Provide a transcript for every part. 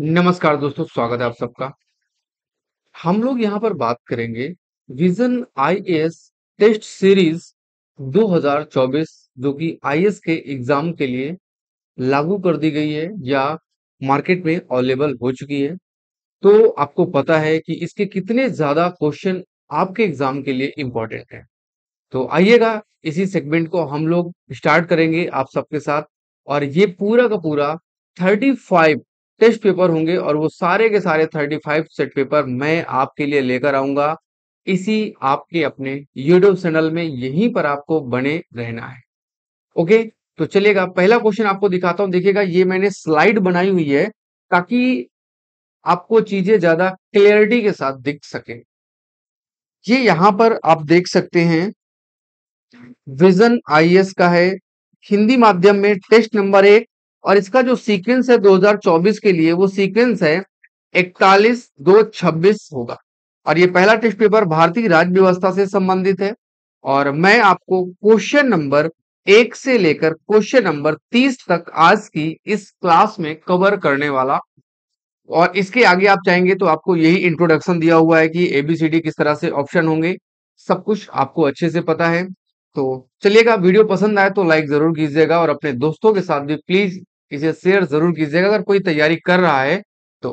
नमस्कार दोस्तों स्वागत है आप सबका हम लोग यहाँ पर बात करेंगे विजन आईएएस टेस्ट सीरीज 2024 जो कि आईएएस के एग्जाम के लिए लागू कर दी गई है या मार्केट में अवेलेबल हो चुकी है तो आपको पता है कि इसके कितने ज्यादा क्वेश्चन आपके एग्जाम के लिए इम्पोर्टेंट है तो आइएगा इसी सेगमेंट को हम लोग स्टार्ट करेंगे आप सबके साथ और ये पूरा का पूरा 35 टेस्ट पेपर होंगे और वो सारे के सारे 35 सेट पेपर मैं आपके लिए लेकर आऊंगा इसी आपके अपने यूट्यूब चैनल में यहीं पर आपको बने रहना है ओके तो चलेगा पहला क्वेश्चन आपको दिखाता हूं देखिएगा ये मैंने स्लाइड बनाई हुई है ताकि आपको चीजें ज्यादा क्लियरिटी के साथ दिख सके ये यहां पर आप देख सकते हैं विजन आईएएस का है हिंदी माध्यम में टेस्ट नंबर एक और इसका जो सीक्वेंस है 2024 के लिए वो सीक्वेंस है इकतालीस दो छब्बीस होगा और ये पहला टेस्ट पेपर भारतीय राज्य व्यवस्था से संबंधित है और मैं आपको क्वेश्चन नंबर एक से लेकर क्वेश्चन नंबर तीस तक आज की इस क्लास में कवर करने वाला और इसके आगे आप चाहेंगे तो आपको यही इंट्रोडक्शन दिया हुआ है कि एबीसीडी किस तरह से ऑप्शन होंगे सब कुछ आपको अच्छे से पता है तो चलिएगा वीडियो पसंद आए तो लाइक जरूर कीजिएगा और अपने दोस्तों के साथ भी प्लीज इसे शेयर जरूर कीजिएगा अगर कोई तैयारी कर रहा है तो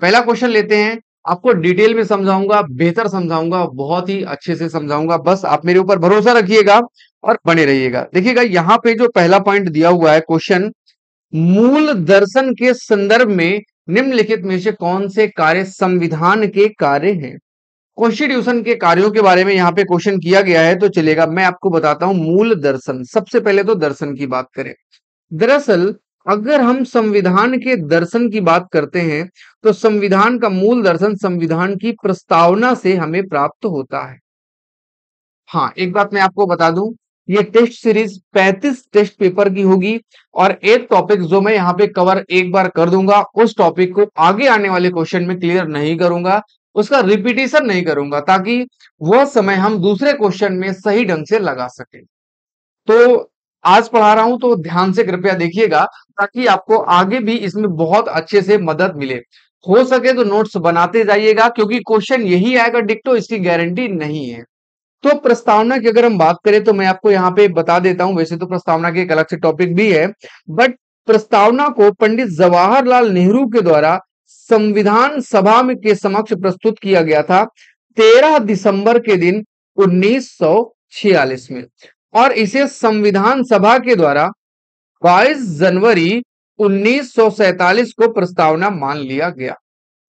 पहला क्वेश्चन लेते हैं आपको डिटेल में समझाऊंगा बेहतर समझाऊंगा बहुत ही अच्छे से समझाऊंगा बस आप मेरे ऊपर भरोसा रखिएगा और बने रहिएगा देखिएगा यहाँ पे जो पहला पॉइंट दिया हुआ है क्वेश्चन मूल दर्शन के संदर्भ में निम्नलिखित में से कौन से कार्य संविधान के कार्य हैं कॉन्स्टिट्यूशन के कार्यों के बारे में यहाँ पे क्वेश्चन किया गया है तो चलेगा मैं आपको बताता हूं मूल दर्शन सबसे पहले तो दर्शन की बात करें दरअसल अगर हम संविधान के दर्शन की बात करते हैं तो संविधान का मूल दर्शन संविधान की प्रस्तावना से हमें प्राप्त होता है हाँ एक बात मैं आपको बता दूं ये टेस्ट सीरीज 35 टेस्ट पेपर की होगी और एक टॉपिक जो मैं यहाँ पे कवर एक बार कर दूंगा उस टॉपिक को आगे आने वाले क्वेश्चन में क्लियर नहीं करूंगा उसका रिपीटेशन नहीं करूंगा ताकि वह समय हम दूसरे क्वेश्चन में सही ढंग से लगा सके तो आज पढ़ा रहा हूं तो ध्यान से कृपया देखिएगा ताकि आपको आगे भी इसमें बहुत अच्छे से मदद मिले हो सके तो नोट्स बनाते जाइएगा क्योंकि क्वेश्चन यही आएगा डिक्टो इसकी गारंटी नहीं है तो प्रस्तावना की अगर हम बात करें तो मैं आपको यहाँ पे बता देता हूं वैसे तो प्रस्तावना के एक अलग से टॉपिक भी है बट प्रस्तावना को पंडित जवाहरलाल नेहरू के द्वारा संविधान सभा में के समक्ष प्रस्तुत किया गया था 13 दिसंबर के दिन 1946 में और इसे संविधान सभा के द्वारा 22 जनवरी 1947 को प्रस्तावना मान लिया गया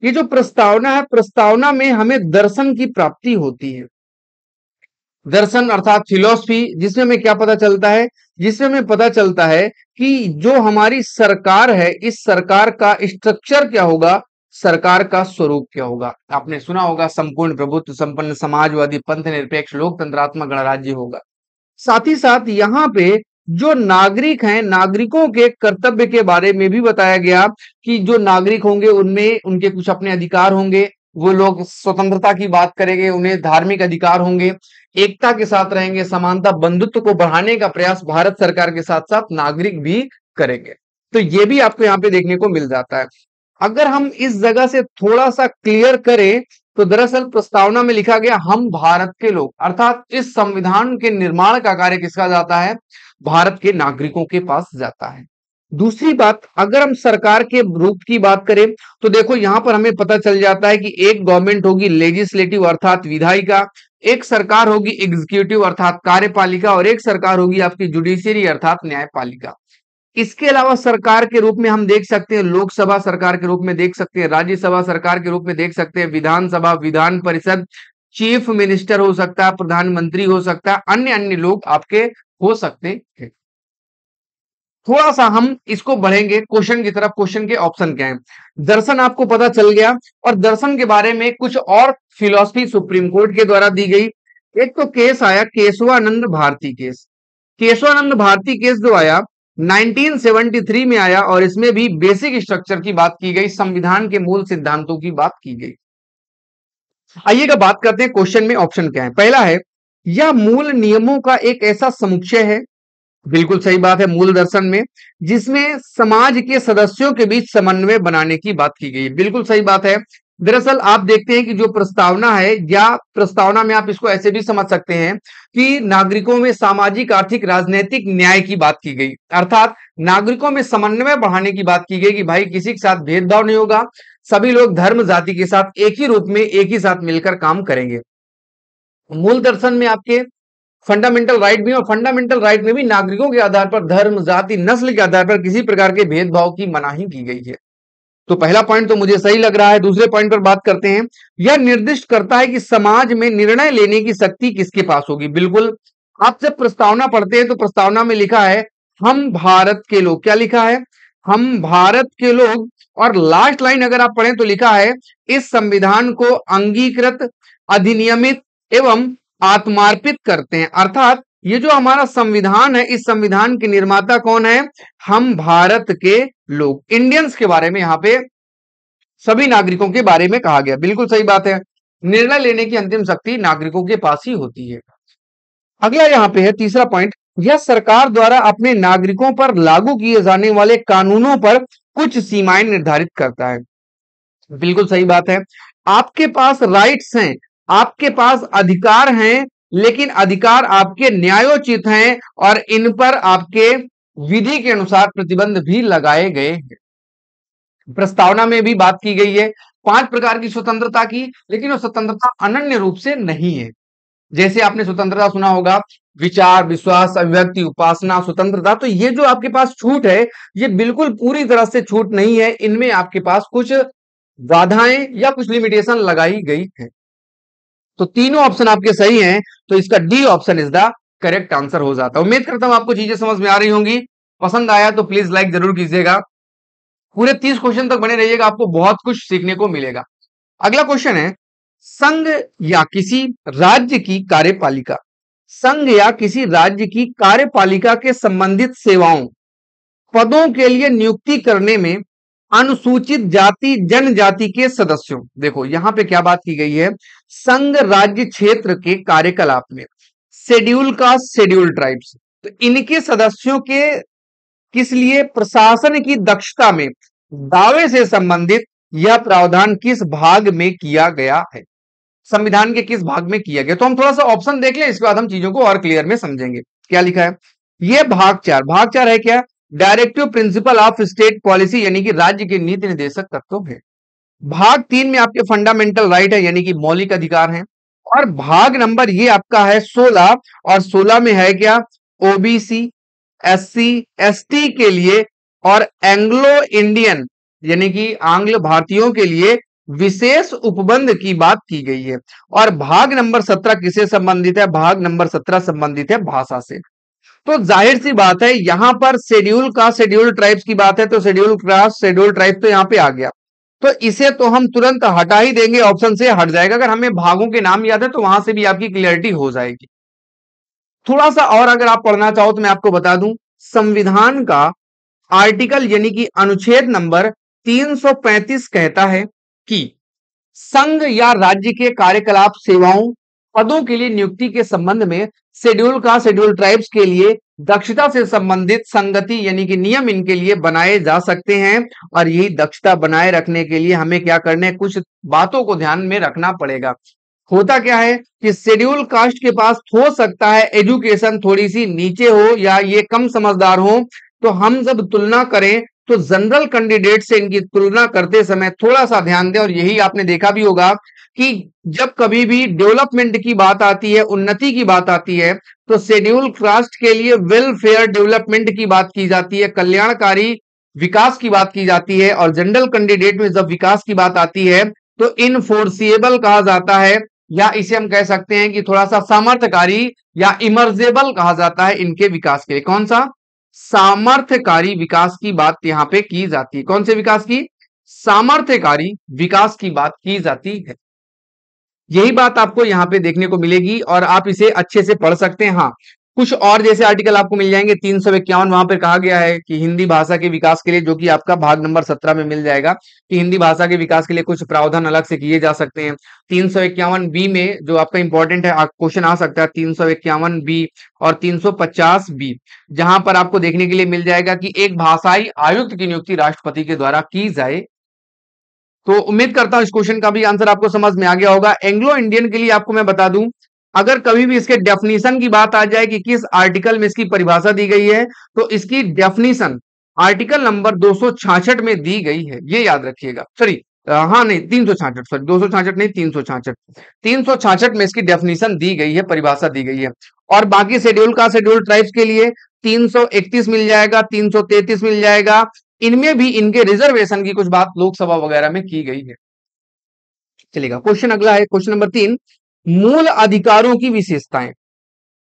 ये जो प्रस्तावना है प्रस्तावना में हमें दर्शन की प्राप्ति होती है दर्शन अर्थात फिलोसफी जिसमें हमें क्या पता चलता है जिसमें हमें पता चलता है कि जो हमारी सरकार है इस सरकार का स्ट्रक्चर क्या होगा सरकार का स्वरूप क्या होगा आपने सुना होगा संपूर्ण प्रभुत्व संपन्न समाजवादी पंथ निरपेक्ष लोकतंत्रात्मक गणराज्य होगा साथ ही साथ यहाँ पे जो नागरिक हैं नागरिकों के कर्तव्य के बारे में भी बताया गया कि जो नागरिक होंगे उनमें उनके कुछ अपने अधिकार होंगे वो लोग स्वतंत्रता की बात करेंगे उन्हें धार्मिक अधिकार होंगे एकता के साथ रहेंगे समानता बंधुत्व को बढ़ाने का प्रयास भारत सरकार के साथ साथ नागरिक भी करेंगे तो ये भी आपको यहाँ पे देखने को मिल जाता है अगर हम इस जगह से थोड़ा सा क्लियर करें तो दरअसल प्रस्तावना में लिखा गया हम भारत के लोग अर्थात इस संविधान के निर्माण का कार्य किसका जाता है भारत के नागरिकों के पास जाता है दूसरी बात अगर हम सरकार के रूप की बात करें तो देखो यहां पर हमें पता चल जाता है कि एक गवर्नमेंट होगी लेजिस्लेटिव अर्थात विधायिका एक सरकार होगी एग्जीक्यूटिव अर्थात कार्यपालिका और एक सरकार होगी आपकी जुडिशियरी अर्थात न्यायपालिका इसके अलावा सरकार के रूप में हम देख सकते हैं लोकसभा सरकार के रूप में देख सकते हैं राज्यसभा सरकार के रूप में देख सकते हैं विधानसभा विधान परिषद चीफ मिनिस्टर हो सकता है प्रधानमंत्री हो सकता है अन्य अन्य लोग आपके हो सकते हैं थोड़ा सा हम इसको बढ़ेंगे क्वेश्चन की तरफ क्वेश्चन के ऑप्शन क्या है दर्शन आपको पता चल गया और दर्शन के बारे में कुछ और फिलोसफी सुप्रीम कोर्ट के द्वारा दी गई एक तो केस आया केशवानंद भारती केस केशवानंद भारती केस जो आया 1973 में आया और इसमें भी बेसिक स्ट्रक्चर की बात की गई संविधान के मूल सिद्धांतों की बात की गई आइएगा बात करते हैं क्वेश्चन में ऑप्शन क्या है पहला है यह मूल नियमों का एक ऐसा समुच्चय है बिल्कुल सही बात है मूल दर्शन में जिसमें समाज के सदस्यों के बीच समन्वय बनाने की बात की गई है बिल्कुल सही बात है दरअसल आप देखते हैं कि जो प्रस्तावना है या प्रस्तावना में आप इसको ऐसे भी समझ सकते हैं कि नागरिकों में सामाजिक आर्थिक राजनीतिक न्याय की बात की गई अर्थात नागरिकों में समन्वय बढ़ाने की बात की गई कि भाई किसी के साथ भेदभाव नहीं होगा सभी लोग धर्म जाति के साथ एक ही रूप में एक ही साथ मिलकर काम करेंगे मूल दर्शन में आपके फंडामेंटल राइट right भी और फंडामेंटल राइट right में भी नागरिकों के आधार पर धर्म जाति नस्ल के आधार पर किसी प्रकार के भेदभाव की मनाही की गई है तो पहला पॉइंट तो मुझे सही लग रहा है दूसरे पॉइंट पर बात करते हैं यह निर्दिष्ट करता है कि समाज में निर्णय लेने की शक्ति किसके पास होगी बिल्कुल आप जब प्रस्तावना पढ़ते हैं तो प्रस्तावना में लिखा है हम भारत के लोग क्या लिखा है हम भारत के लोग और लास्ट लाइन अगर आप पढ़ें तो लिखा है इस संविधान को अंगीकृत अधिनियमित एवं आत्मार्पित करते हैं अर्थात ये जो हमारा संविधान है इस संविधान के निर्माता कौन है हम भारत के लोग इंडियंस के बारे में यहाँ पे सभी नागरिकों के बारे में कहा गया बिल्कुल सही बात है निर्णय लेने की अंतिम शक्ति नागरिकों के पास ही होती है अगला यहां पे है तीसरा पॉइंट यह सरकार द्वारा अपने नागरिकों पर लागू किए जाने वाले कानूनों पर कुछ सीमाएं निर्धारित करता है बिल्कुल सही बात है आपके पास राइट्स हैं आपके पास अधिकार हैं लेकिन अधिकार आपके न्यायोचित हैं और इन पर आपके विधि के अनुसार प्रतिबंध भी लगाए गए हैं प्रस्तावना में भी बात की गई है पांच प्रकार की स्वतंत्रता की लेकिन वो स्वतंत्रता अनन्य रूप से नहीं है जैसे आपने स्वतंत्रता सुना होगा विचार विश्वास अभिव्यक्ति उपासना स्वतंत्रता तो ये जो आपके पास छूट है ये बिल्कुल पूरी तरह से छूट नहीं है इनमें आपके पास कुछ बाधाएं या कुछ लिमिटेशन लगाई गई है तो तीनों ऑप्शन आपके सही हैं तो इसका D option is the correct answer हो जाता है उम्मीद करता हूं आपको चीजें समझ में आ रही होंगी पसंद आया तो प्लीज लाइक जरूर कीजिएगा पूरे तीस क्वेश्चन तक बने रहिएगा आपको बहुत कुछ सीखने को मिलेगा अगला क्वेश्चन है संघ या किसी राज्य की कार्यपालिका संघ या किसी राज्य की कार्यपालिका के संबंधित सेवाओं पदों के लिए नियुक्ति करने में अनुसूचित जाति जनजाति के सदस्यों देखो यहां पे क्या बात की गई है संघ राज्य क्षेत्र के कार्यकलाप में शेड्यूल का शेड्यूल ट्राइब्स तो इनके सदस्यों के किस लिए प्रशासन की दक्षता में दावे से संबंधित यह प्रावधान किस भाग में किया गया है संविधान के किस भाग में किया गया तो हम थोड़ा सा ऑप्शन देख लें इसके बाद हम चीजों को और क्लियर में समझेंगे क्या लिखा है यह भाग चार भाग चार है क्या directive principle of state policy यानी कि राज्य के नीति निदेशक तत्व है भाग तीन में आपके फंडामेंटल राइट है यानी कि मौलिक अधिकार है और भाग नंबर ये आपका है सोलह और सोलह में है क्या ओबीसी एससी एसटी के लिए और एंग्लो इंडियन यानी कि आंग्ल भारतीयों के लिए विशेष उपबंध की बात की गई है और भाग नंबर सत्रह किसे संबंधित है भाग नंबर सत्रह संबंधित है भाषा से तो जाहिर सी बात है यहां पर शेड्यूल का शेड्यूल ट्राइब्स की बात है तो शेड्यूल क्लास शेड्यूल ट्राइब तो यहां पे आ गया तो इसे तो हम तुरंत हटा ही देंगे ऑप्शन से हट जाएगा अगर हमें भागों के नाम याद है तो वहां से भी आपकी क्लियरिटी हो जाएगी थोड़ा सा और अगर आप पढ़ना चाहो तो मैं आपको बता दूं संविधान का आर्टिकल यानी कि अनुच्छेद नंबर 335 कहता है कि संघ या राज्य के कार्यकलाप सेवाओं पदों के लिए नियुक्ति के संबंध में शेड्यूल का शेड्यूल ट्राइब्स के लिए दक्षता से संबंधित संगति यानी कि नियम इनके लिए बनाए जा सकते हैं और यही दक्षता बनाए रखने के लिए हमें क्या करने कुछ बातों को ध्यान में रखना पड़ेगा होता क्या है कि शेड्यूल कास्ट के पास हो सकता है एजुकेशन थोड़ी सी नीचे हो या ये कम समझदार हो तो हम जब तुलना करें तो जनरल कैंडिडेट से इनकी तुलना करते समय थोड़ा सा ध्यान दें और यही आपने देखा भी होगा कि जब कभी भी डेवलपमेंट की बात आती है उन्नति की बात आती है तो शेड्यूल कास्ट के लिए वेलफेयर डेवलपमेंट की बात की जाती है कल्याणकारी विकास की बात की जाती है और जनरल कैंडिडेट में जब विकास की बात आती है तो इनफोर्सिएबल कहा जाता है या इसे हम कह सकते हैं कि थोड़ा सा सामर्थ्यकारी या इमर्जेबल कहा जाता है इनके विकास के लिए कौन सा सामर्थ्यकारी विकास की बात यहाँ पे की जाती है कौन से विकास की सामर्थ्यकारी विकास की बात की जाती है यही बात आपको यहाँ पे देखने को मिलेगी और आप इसे अच्छे से पढ़ सकते हैं हाँ कुछ और जैसे आर्टिकल आपको मिल जाएंगे तीन सौ इक्यावन वहां पर कहा गया है कि हिंदी भाषा के विकास के लिए जो कि आपका भाग नंबर सत्रह में मिल जाएगा कि हिंदी भाषा के विकास के लिए कुछ प्रावधान अलग से किए जा सकते हैं तीन सौ इक्यावन बी में जो आपका इंपॉर्टेंट है क्वेश्चन आ सकता है तीन सौ इक्यावन बी और तीन सौ पचास बी जहां पर आपको देखने के लिए मिल जाएगा कि एक भाषाई आयुक्त की नियुक्ति राष्ट्रपति के द्वारा की जाए तो उम्मीद करता हूं इस क्वेश्चन का भी आंसर आपको समझ में आ गया होगा एंग्लो इंडियन के लिए आपको मैं बता दूं अगर कभी भी इसके डेफिनेशन की बात आ जाए कि किस आर्टिकल में इसकी परिभाषा दी गई है तो इसकी डेफिनेशन आर्टिकल नंबर दो में दी गई है ये याद रखिएगा सॉरी हाँ नहीं तीन सौ छाछठ सॉरी दो सौ छाछठ नहीं तीन सौ छाछठ तीन सौ छाछठ में इसकी डेफिनेशन दी गई है परिभाषा दी गई है और बाकी शेड्यूल का शेड्यूल ट्राइब्स के लिए तीन सौ इकतीस मिल जाएगा तीन सौ तैतीस मिल जाएगा इनमें भी इनके रिजर्वेशन की कुछ बात लोकसभा वगैरह में की गई है चलेगा क्वेश्चन अगला है क्वेश्चन नंबर तीन मूल अधिकारों की विशेषताएं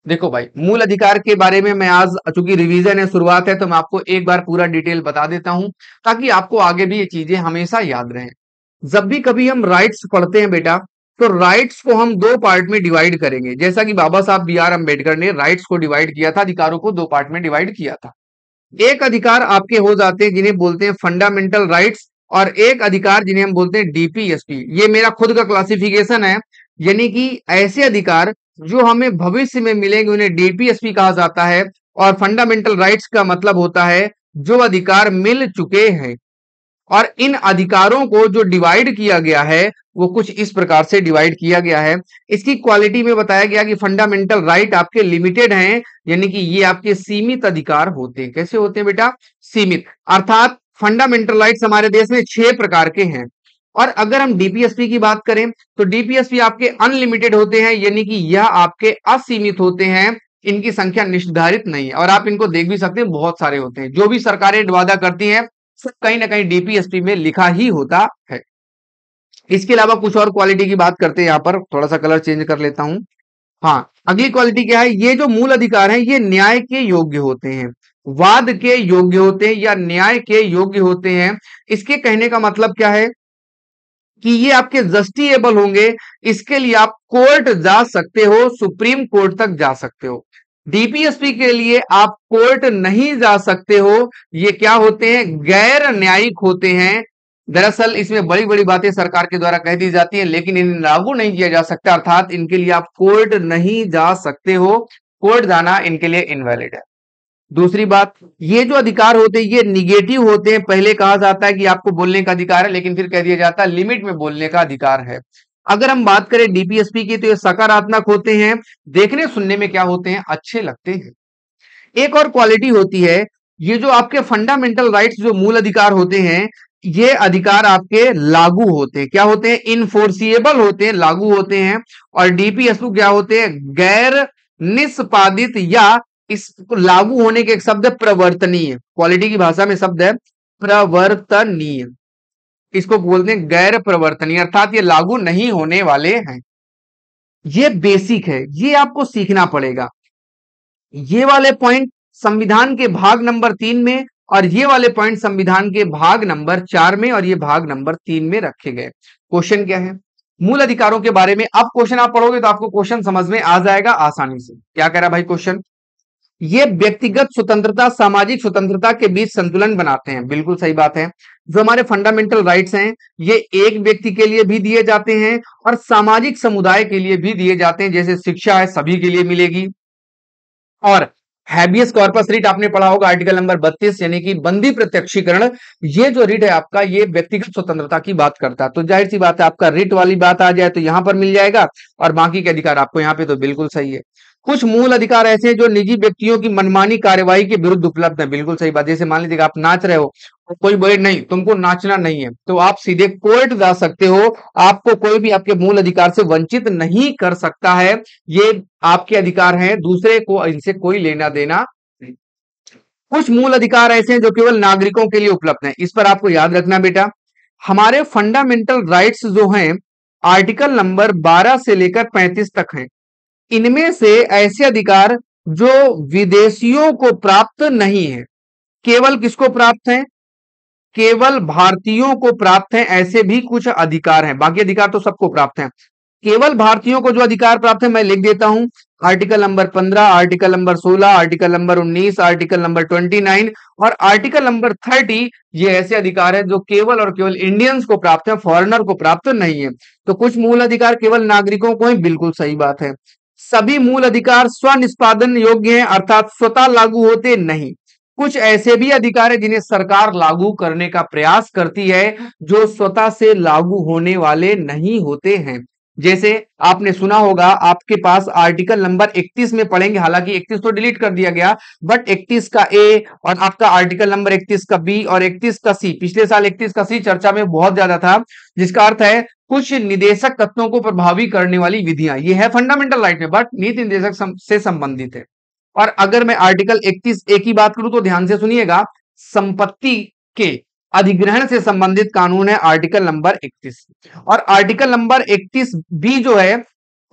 देखो भाई मूल अधिकार के बारे में मैं आज चूंकि रिवीजन है शुरुआत है तो मैं आपको एक बार पूरा डिटेल बता देता हूं ताकि आपको आगे भी ये चीजें हमेशा याद रहें जब भी कभी हम राइट्स पढ़ते हैं बेटा तो राइट्स को हम दो पार्ट में डिवाइड करेंगे जैसा कि बाबा साहब बी आर अम्बेडकर ने राइट्स को डिवाइड किया था अधिकारों को दो पार्ट में डिवाइड किया था एक अधिकार आपके हो जाते हैं जिन्हें बोलते हैं फंडामेंटल राइट्स और एक अधिकार जिन्हें हम बोलते हैं डीपीएसपी ये मेरा खुद का क्लासिफिकेशन है यानी कि ऐसे अधिकार जो हमें भविष्य में मिलेंगे उन्हें डीपीएसपी कहा जाता है और फंडामेंटल राइट्स का मतलब होता है जो अधिकार मिल चुके हैं और इन अधिकारों को जो डिवाइड किया गया है वो कुछ इस प्रकार से डिवाइड किया गया है इसकी क्वालिटी में बताया गया कि फंडामेंटल राइट आपके लिमिटेड हैं यानी कि ये आपके सीमित अधिकार होते हैं कैसे होते हैं बेटा सीमित अर्थात फंडामेंटल राइट्स हमारे देश में छह प्रकार के हैं और अगर हम डीपीएसपी की बात करें तो डीपीएसपी आपके अनलिमिटेड होते हैं यानी कि यह आपके असीमित होते हैं इनकी संख्या निर्धारित नहीं है और आप इनको देख भी सकते हैं बहुत सारे होते हैं जो भी सरकारें वादा करती हैं सब कहीं ना कहीं डीपीएसपी में लिखा ही होता है इसके अलावा कुछ और क्वालिटी की बात करते हैं यहाँ पर थोड़ा सा कलर चेंज कर लेता हूं हाँ अगली क्वालिटी क्या है ये जो मूल अधिकार है ये न्याय के योग्य होते हैं वाद के योग्य होते हैं या न्याय के योग्य होते हैं इसके कहने का मतलब क्या है कि ये आपके जस्टिएबल होंगे इसके लिए आप कोर्ट जा सकते हो सुप्रीम कोर्ट तक जा सकते हो डीपीएसपी के लिए आप कोर्ट नहीं जा सकते हो ये क्या होते हैं गैर न्यायिक होते हैं दरअसल इसमें बड़ी बड़ी बातें सरकार के द्वारा कह दी जाती हैं लेकिन इन्हें लागू नहीं किया जा सकता अर्थात इनके लिए आप कोर्ट नहीं जा सकते हो कोर्ट जाना इनके लिए इनवैलिड है दूसरी बात ये जो अधिकार होते हैं ये निगेटिव होते हैं पहले कहा जाता है कि आपको बोलने का अधिकार है लेकिन फिर कह दिया जाता है लिमिट में बोलने का अधिकार है अगर हम बात करें डीपीएसपी की तो ये सकारात्मक होते हैं देखने सुनने में क्या होते हैं अच्छे लगते हैं एक और क्वालिटी होती है ये जो आपके फंडामेंटल राइट्स जो मूल अधिकार होते हैं ये अधिकार आपके लागू होते हैं क्या होते हैं इनफोर्सिएबल होते हैं लागू होते हैं और डीपीएसपी क्या होते हैं गैर निष्पादित या इसको लागू होने के एक शब्द है प्रवर्तनीय क्वालिटी की भाषा में शब्द है प्रवर्तनीय इसको बोलते हैं गैर प्रवर्तनीय अर्थात ये लागू नहीं होने वाले हैं ये बेसिक है ये आपको सीखना पड़ेगा ये वाले पॉइंट संविधान के भाग नंबर तीन में और ये वाले पॉइंट संविधान के भाग नंबर चार में और ये भाग नंबर तीन में रखे गए क्वेश्चन क्या है मूल अधिकारों के बारे में अब क्वेश्चन आप पढ़ोगे तो आपको क्वेश्चन समझ में आ जाएगा आसानी से क्या कह रहा भाई क्वेश्चन ये व्यक्तिगत स्वतंत्रता सामाजिक स्वतंत्रता के बीच संतुलन बनाते हैं बिल्कुल सही बात है जो हमारे फंडामेंटल राइट्स हैं ये एक व्यक्ति के लिए भी दिए जाते हैं और सामाजिक समुदाय के लिए भी दिए जाते हैं जैसे शिक्षा है सभी के लिए मिलेगी और हैबियस कॉर्पस रिट आपने पढ़ा होगा आर्टिकल नंबर 32 यानी कि बंदी प्रत्यक्षीकरण ये जो रिट है आपका ये व्यक्तिगत स्वतंत्रता की बात करता है तो जाहिर सी बात है आपका रिट वाली बात आ जाए तो यहां पर मिल जाएगा और बाकी के अधिकार आपको यहाँ पे तो बिल्कुल सही है कुछ मूल अधिकार ऐसे हैं जो निजी व्यक्तियों की मनमानी कार्यवाही के विरुद्ध उपलब्ध है बिल्कुल सही बात जैसे मान लीजिए आप नाच रहे हो तो कोई बोले नहीं तुमको नाचना नहीं है तो आप सीधे कोर्ट जा सकते हो आपको कोई भी आपके मूल अधिकार से वंचित नहीं कर सकता है ये आपके अधिकार है दूसरे को इनसे कोई लेना देना कुछ मूल अधिकार ऐसे हैं जो केवल नागरिकों के लिए उपलब्ध हैं इस पर आपको याद रखना बेटा हमारे फंडामेंटल राइट्स जो हैं आर्टिकल नंबर 12 से लेकर 35 तक हैं इनमें से ऐसे अधिकार जो विदेशियों को प्राप्त नहीं है केवल किसको प्राप्त है केवल भारतीयों को प्राप्त है ऐसे भी कुछ अधिकार हैं बाकी अधिकार तो सबको प्राप्त हैं केवल भारतीयों को जो अधिकार प्राप्त है मैं लिख देता हूं आर्टिकल नंबर पंद्रह आर्टिकल नंबर सोलह आर्टिकल नंबर उन्नीस आर्टिकल नंबर ट्वेंटी नाइन और आर्टिकल नंबर थर्टी ये ऐसे अधिकार है जो केवल और केवल इंडियंस को प्राप्त है फॉरेनर को प्राप्त नहीं है तो कुछ मूल अधिकार केवल नागरिकों को ही बिल्कुल सही बात है सभी मूल अधिकार स्व निष्पादन योग्य हैं अर्थात स्वतः लागू होते नहीं कुछ ऐसे भी अधिकार है जिन्हें सरकार लागू करने का प्रयास करती है जो स्वतः से लागू होने वाले नहीं होते हैं जैसे आपने सुना होगा आपके पास आर्टिकल नंबर 31 में पढ़ेंगे हालांकि 31 तो डिलीट कर दिया गया बट 31 का ए और आपका आर्टिकल नंबर 31 का बी और 31 का सी पिछले साल 31 का सी चर्चा में बहुत ज्यादा था जिसका अर्थ है कुछ निदेशक तत्वों को प्रभावी करने वाली विधियां ये है फंडामेंटल राइट में बट नीति निदेशक से संबंधित है और अगर मैं आर्टिकल 31 ए की बात करूं तो ध्यान से सुनिएगा संपत्ति के अधिग्रहण से संबंधित कानून है आर्टिकल नंबर 31 और आर्टिकल नंबर 31 बी जो है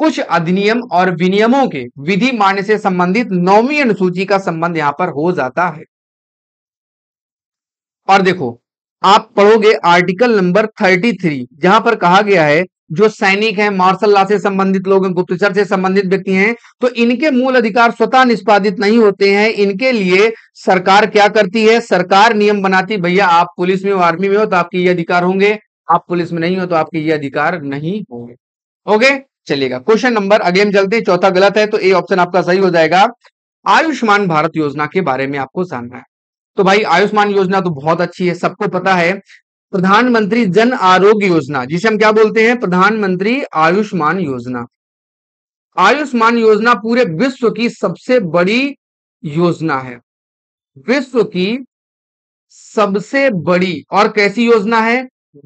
कुछ अधिनियम और विनियमों के विधि मान्य से संबंधित नौवीं अनुसूची का संबंध यहां पर हो जाता है और देखो आप पढ़ोगे आर्टिकल नंबर 33 जहां पर कहा गया है जो सैनिक हैं मार्शल लॉ से संबंधित लोग हैं गुप्तचर से संबंधित व्यक्ति हैं तो इनके मूल अधिकार स्वतः निष्पादित नहीं होते हैं इनके लिए सरकार क्या करती है सरकार नियम बनाती भैया आप पुलिस में हो आर्मी में हो तो आपके ये अधिकार होंगे आप पुलिस में नहीं हो तो आपके ये अधिकार नहीं होंगे ओके चलेगा क्वेश्चन नंबर अगले में चलते चौथा गलत है तो ए ऑप्शन आपका सही हो जाएगा आयुष्मान भारत योजना के बारे में आपको जानना है तो भाई आयुष्मान योजना तो बहुत अच्छी है सबको पता है प्रधानमंत्री जन आरोग्य योजना जिसे हम क्या बोलते हैं प्रधानमंत्री आयुष्मान योजना आयुष्मान योजना पूरे विश्व की सबसे बड़ी योजना है विश्व की सबसे बड़ी और कैसी योजना है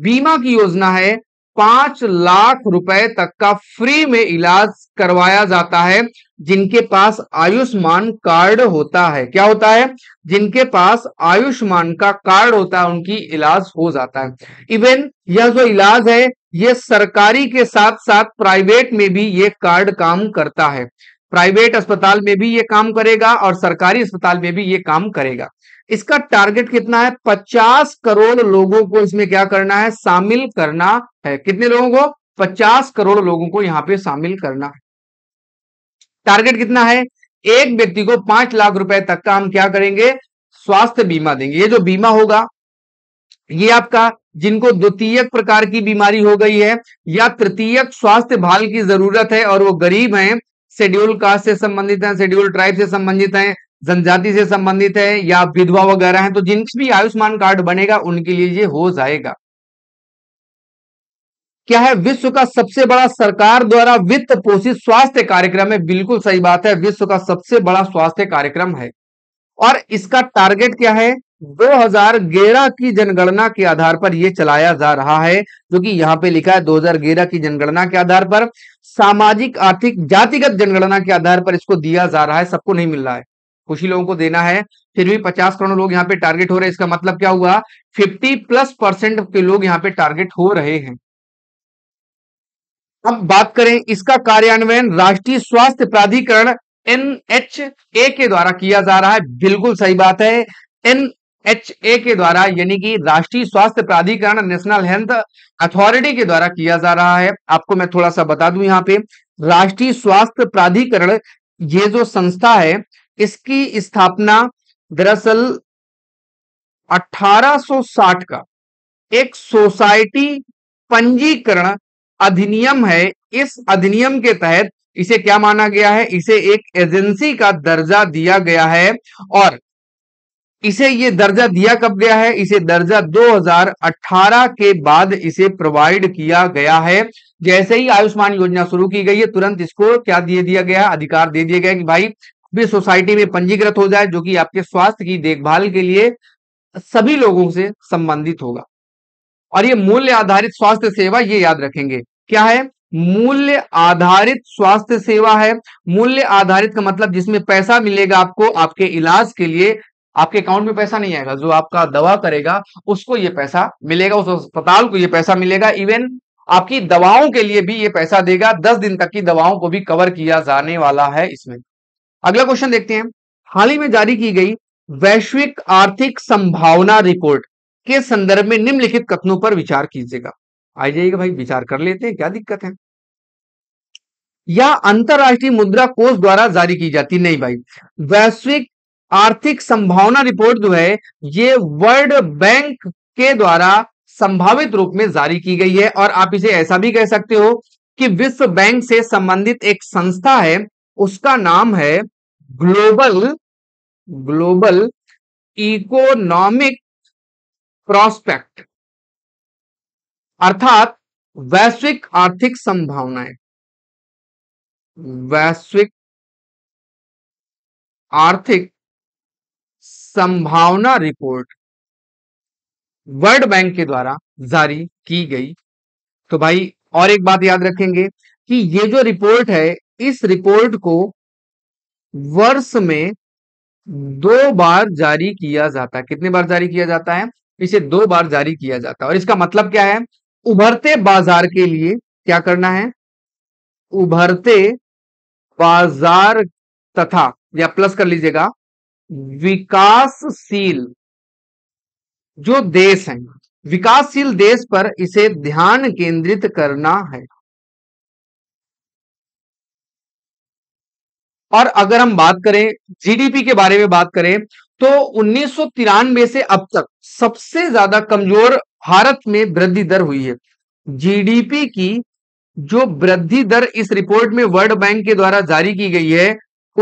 बीमा की योजना है पांच लाख रुपए तक का फ्री में इलाज करवाया जाता है जिनके पास आयुष्मान कार्ड होता है क्या होता है जिनके पास आयुष्मान का कार्ड होता है उनकी इलाज हो जाता है इवन यह जो इलाज है ये सरकारी के साथ साथ प्राइवेट में भी ये कार्ड काम करता है प्राइवेट अस्पताल में भी ये काम करेगा और सरकारी अस्पताल में भी ये काम करेगा इसका टारगेट कितना है पचास करोड़ लोगों को इसमें क्या करना है शामिल करना है कितने लोगों को पचास करोड़ लोगों को यहाँ पे शामिल करना है टारगेट कितना है एक व्यक्ति को पांच लाख रुपए तक का हम क्या करेंगे स्वास्थ्य बीमा देंगे ये जो बीमा होगा ये आपका जिनको द्वितीय प्रकार की बीमारी हो गई है या तृतीय स्वास्थ्य भाल की जरूरत है और वो गरीब हैं शेड्यूल कास्ट से संबंधित हैं शेड्यूल ट्राइब से संबंधित हैं जनजाति से संबंधित है या विधवा वगैरह हैं तो जिनकी भी आयुष्मान कार्ड बनेगा उनके लिए ये हो जाएगा क्या है विश्व का सबसे बड़ा सरकार द्वारा वित्त पोषित स्वास्थ्य कार्यक्रम है बिल्कुल सही बात है विश्व का सबसे बड़ा स्वास्थ्य कार्यक्रम है और इसका टारगेट क्या है 2011 की जनगणना के आधार पर यह चलाया जा रहा है जो कि यहाँ पे लिखा है 2011 की जनगणना के आधार पर सामाजिक आर्थिक जातिगत जनगणना के आधार पर इसको दिया जा रहा है सबको नहीं मिल रहा है कुछ ही लोगों को देना है फिर भी 50 करोड़ लोग यहाँ पे टारगेट हो रहे हैं इसका मतलब क्या हुआ 50 प्लस परसेंट के लोग यहाँ पे टारगेट हो रहे हैं अब बात करें इसका कार्यान्वयन राष्ट्रीय स्वास्थ्य प्राधिकरण एन एच ए के द्वारा किया जा रहा है बिल्कुल सही बात है एन एच ए के द्वारा यानी कि राष्ट्रीय स्वास्थ्य प्राधिकरण नेशनल हेल्थ अथॉरिटी के द्वारा किया जा रहा है आपको मैं थोड़ा सा बता दूं यहाँ पे राष्ट्रीय स्वास्थ्य प्राधिकरण ये जो संस्था है इसकी स्थापना दरअसल 1860 का एक सोसाइटी पंजीकरण अधिनियम है इस अधिनियम के तहत इसे क्या माना गया है इसे एक एजेंसी का दर्जा दिया गया है और इसे ये दर्जा दिया कब गया है इसे दर्जा 2018 के बाद इसे प्रोवाइड किया गया है जैसे ही आयुष्मान योजना शुरू की गई है तुरंत इसको क्या दे दिया गया है अधिकार दे दिया गया कि भाई भी सोसाइटी में पंजीकृत हो जाए जो कि आपके स्वास्थ्य की देखभाल के लिए सभी लोगों से संबंधित होगा और ये मूल्य आधारित स्वास्थ्य सेवा ये याद रखेंगे क्या है मूल्य आधारित स्वास्थ्य सेवा है मूल्य आधारित का मतलब जिसमें पैसा मिलेगा आपको आपके इलाज के लिए आपके अकाउंट में पैसा नहीं आएगा जो आपका दवा करेगा उसको ये पैसा मिलेगा उस अस्पताल को ये पैसा मिलेगा इवन आपकी दवाओं के लिए भी ये पैसा देगा दस दिन तक की दवाओं को भी कवर किया जाने वाला है इसमें अगला क्वेश्चन देखते हैं हाल ही में जारी की गई वैश्विक आर्थिक संभावना रिपोर्ट के संदर्भ में निम्नलिखित कथनों पर विचार कीजिएगा आ जाइएगा भाई विचार कर लेते हैं क्या दिक्कत है या अंतरराष्ट्रीय मुद्रा कोष द्वारा जारी की जाती नहीं भाई वैश्विक आर्थिक संभावना रिपोर्ट जो है ये वर्ल्ड बैंक के द्वारा संभावित रूप में जारी की गई है और आप इसे ऐसा भी कह सकते हो कि विश्व बैंक से संबंधित एक संस्था है उसका नाम है ग्लोबल ग्लोबल इकोनॉमिक प्रोस्पेक्ट अर्थात वैश्विक आर्थिक संभावनाएं वैश्विक आर्थिक संभावना रिपोर्ट वर्ल्ड बैंक के द्वारा जारी की गई तो भाई और एक बात याद रखेंगे कि ये जो रिपोर्ट है इस रिपोर्ट को वर्ष में दो बार जारी किया जाता है कितने बार जारी किया जाता है इसे दो बार जारी किया जाता है और इसका मतलब क्या है उभरते बाजार के लिए क्या करना है उभरते बाजार तथा या प्लस कर लीजिएगा विकासशील जो देश है विकासशील देश पर इसे ध्यान केंद्रित करना है और अगर हम बात करें जीडीपी के बारे में बात करें तो उन्नीस से अब तक सबसे ज्यादा कमजोर भारत में वृद्धि दर हुई है जीडीपी की जो वृद्धि दर इस रिपोर्ट में वर्ल्ड बैंक के द्वारा जारी की गई है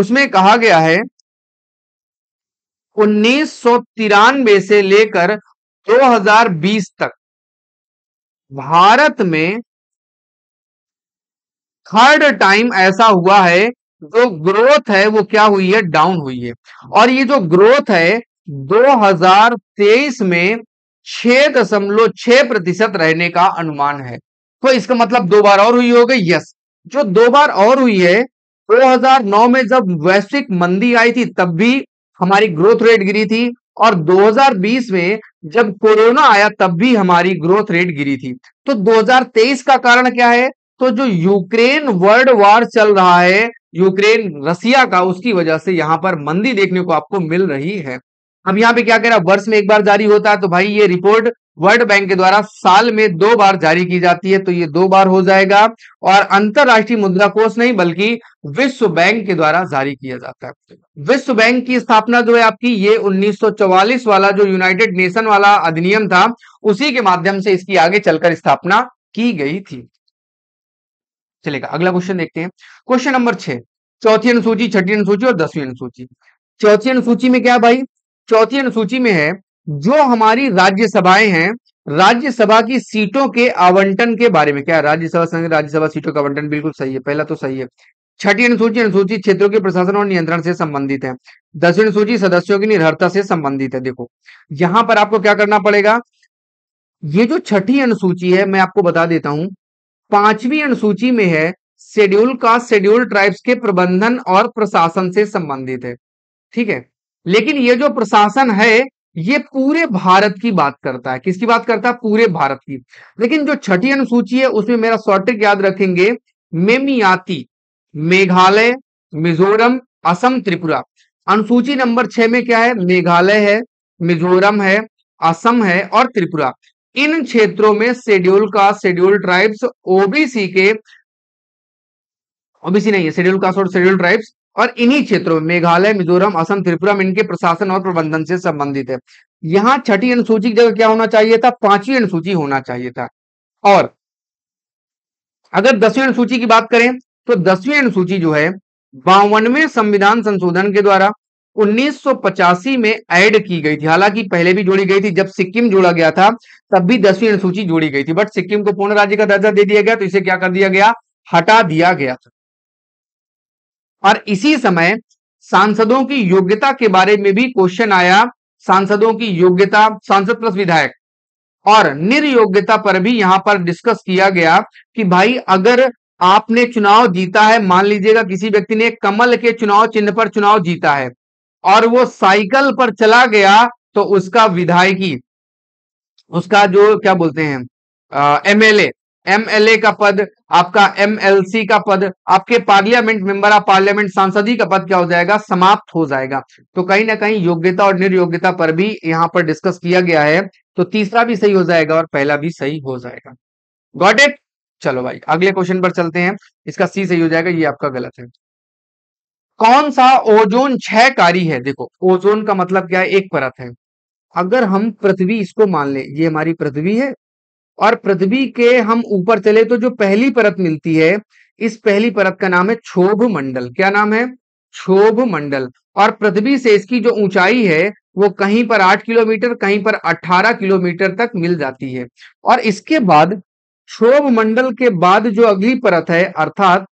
उसमें कहा गया है उन्नीस से लेकर 2020 तक भारत में थर्ड टाइम ऐसा हुआ है जो ग्रोथ है वो क्या हुई है डाउन हुई है और ये जो ग्रोथ है 2023 में छह दशमलव छह प्रतिशत रहने का अनुमान है तो इसका मतलब दो बार और हुई होगी यस जो दो बार और हुई है 2009 में जब वैश्विक मंदी आई थी तब भी हमारी ग्रोथ रेट गिरी थी और 2020 में जब कोरोना आया तब भी हमारी ग्रोथ रेट गिरी थी तो 2023 का कारण क्या है तो जो यूक्रेन वर्ल्ड वॉर चल रहा है यूक्रेन रसिया का उसकी वजह से यहां पर मंदी देखने को आपको मिल रही है हम यहाँ पे क्या कह रहा वर्ष में एक बार जारी होता है तो भाई ये रिपोर्ट वर्ल्ड बैंक के द्वारा साल में दो बार जारी की जाती है तो ये दो बार हो जाएगा और अंतरराष्ट्रीय मुद्रा कोष नहीं बल्कि विश्व बैंक के द्वारा जारी किया जाता है विश्व बैंक की स्थापना जो है आपकी ये 1944 वाला जो यूनाइटेड नेशन वाला अधिनियम था उसी के माध्यम से इसकी आगे चलकर स्थापना की गई थी चलेगा अगला क्वेश्चन देखते हैं क्वेश्चन नंबर छह चौथी अनुसूची छठी अनुसूची और दसवीं अनुसूची चौथी अनुसूची में क्या भाई चौथी अनुसूची में है जो हमारी राज्यसभाएं हैं राज्यसभा की सीटों के आवंटन के बारे में क्या राज्यसभा संघ राज्यसभा सीटों का आवंटन बिल्कुल सही है पहला तो सही है छठी अनुसूची अनुसूचित क्षेत्रों के प्रशासन और नियंत्रण से संबंधित है दसवीं अनुसूची सदस्यों की निर्भरता से संबंधित है देखो यहां पर आपको क्या करना पड़ेगा ये जो छठी अनुसूची है मैं आपको बता देता हूं पांचवी अनुसूची में है शेड्यूल कास्ट शेड्यूल ट्राइब्स के प्रबंधन और प्रशासन से संबंधित है ठीक है लेकिन ये जो प्रशासन है ये पूरे भारत की बात करता है किसकी बात करता है पूरे भारत की लेकिन जो छठी अनुसूची है उसमें मेरा शॉर्ट याद रखेंगे मेमियाती मेघालय मिजोरम असम त्रिपुरा अनुसूची नंबर छह में क्या है मेघालय है मिजोरम है असम है और त्रिपुरा इन क्षेत्रों में schedule caste schedule tribes OBC के ओबीसी नहीं है शेड्यूल कास्ट और शेड्यूल ट्राइब्स और इन्हीं क्षेत्रों मेघालय मिजोरम असम त्रिपुरा में इनके प्रशासन और प्रबंधन से संबंधित है यहाँ छठी अनुसूची की जगह क्या होना चाहिए था पांचवी अनुसूची होना चाहिए था और अगर दसवीं अनुसूची की बात करें तो दसवीं अनुसूची जो है बावनवे संविधान संशोधन के द्वारा उन्नीस में ऐड की गई थी हालांकि पहले भी जोड़ी गई थी जब सिक्किम जोड़ा गया था तब भी दसवीं अनुसूची जोड़ी गई थी बट सिक्किम को पूर्ण राज्य का दर्जा दे दिया गया तो इसे क्या कर दिया गया हटा दिया गया था और इसी समय सांसदों की योग्यता के बारे में भी क्वेश्चन आया सांसदों की योग्यता सांसद प्लस विधायक और निर्योग्यता पर भी यहां पर डिस्कस किया गया कि भाई अगर आपने चुनाव जीता है मान लीजिएगा किसी व्यक्ति ने कमल के चुनाव चिन्ह पर चुनाव जीता है और वो साइकिल पर चला गया तो उसका विधायकी उसका जो क्या बोलते हैं एमएलए एमएलए का पद आपका एमएलसी का पद आपके पार्लियामेंट मेंबर ऑफ पार्लियामेंट सांसदी का पद क्या हो जाएगा समाप्त हो जाएगा तो कहीं ना कहीं योग्यता और निर्योग्यता पर भी यहाँ पर डिस्कस किया गया है तो तीसरा भी सही हो जाएगा और पहला भी सही हो जाएगा गॉट इट चलो भाई अगले क्वेश्चन पर चलते हैं इसका सी सही हो जाएगा ये आपका गलत है कौन सा ओजोन छह कारी है देखो ओजोन का मतलब क्या है एक परत है अगर हम पृथ्वी इसको मान ले ये हमारी पृथ्वी है और पृथ्वी के हम ऊपर चले तो जो पहली परत मिलती है इस पहली परत का नाम है क्षोभ मंडल क्या नाम है क्षोभ मंडल और पृथ्वी से इसकी जो ऊंचाई है वो कहीं पर आठ किलोमीटर कहीं पर अट्ठारह किलोमीटर तक मिल जाती है और इसके बाद क्षोभ मंडल के बाद जो अगली परत है अर्थात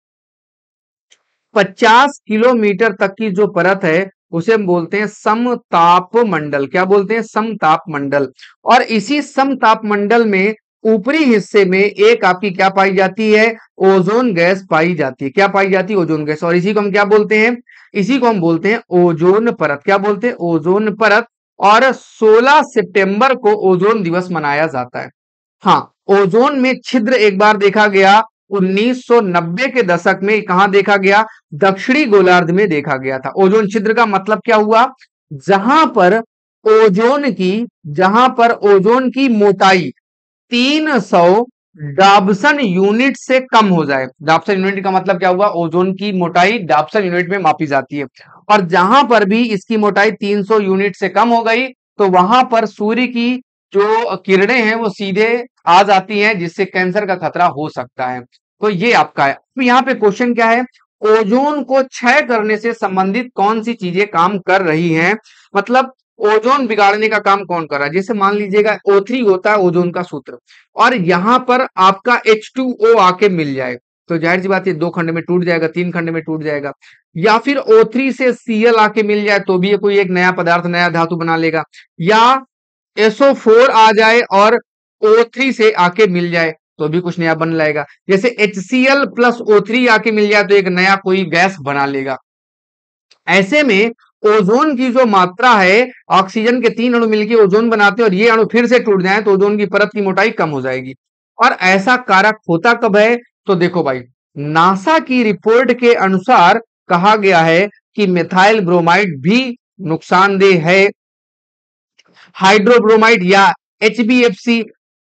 पचास किलोमीटर तक की जो परत है उसे हम बोलते हैं समताप मंडल क्या बोलते हैं समताप मंडल और इसी समताप मंडल में ऊपरी हिस्से में एक आपकी क्या पाई जाती है ओजोन गैस पाई जाती है क्या पाई जाती है ओजोन गैस और इसी को हम क्या बोलते हैं इसी को हम बोलते हैं ओजोन परत क्या बोलते हैं ओजोन परत और 16 सितंबर को ओजोन दिवस मनाया जाता है हाँ ओजोन में छिद्र एक बार देखा गया 1990 के दशक में कहा देखा गया दक्षिणी गोलार्ध में देखा गया था ओजोन छिद्र का मतलब क्या हुआ जहां पर ओजोन की जहां पर ओजोन की मोटाई तीन सौ डाबसन यूनिट से कम हो जाए डाबसन यूनिट का मतलब क्या हुआ ओजोन की मोटाई डाबसन यूनिट में मापी जाती है और जहां पर भी इसकी मोटाई 300 यूनिट से कम हो गई तो वहां पर सूर्य की जो किरणें हैं वो सीधे आ जाती हैं जिससे कैंसर का खतरा हो सकता है तो ये आपका है तो यहाँ पे क्वेश्चन क्या है ओजोन को क्षय करने से संबंधित कौन सी चीजें काम कर रही हैं मतलब ओजोन बिगाड़ने का काम कौन कर रहा है जैसे मान लीजिएगा ओ थ्री होता है ओजोन का सूत्र और यहां पर आपका एच टू ओ आके मिल जाए तो जाहिर सी बात है दो खंड में टूट जाएगा तीन खंड में टूट जाएगा या फिर ओ थ्री से सीएल आके मिल जाए तो भी ये कोई एक नया पदार्थ नया धातु बना लेगा या एसओ फोर आ जाए और ओ थ्री से आके मिल जाए तो भी कुछ नया बन लाएगा जैसे H C L plus O three आके मिल जाए तो एक नया कोई गैस बना लेगा ऐसे में ओजोन की जो मात्रा है ऑक्सीजन के तीन अणु मिलकर ओजोन बनाते हैं और ये अणु फिर से टूट जाए तो ओजोन की परत की मोटाई कम हो जाएगी और ऐसा कारक होता कब है तो देखो भाई नासा की रिपोर्ट के अनुसार कहा गया है कि मिथाइल ब्रोमाइड भी नुकसानदेह है हाइड्रोब्रोमाइड या सी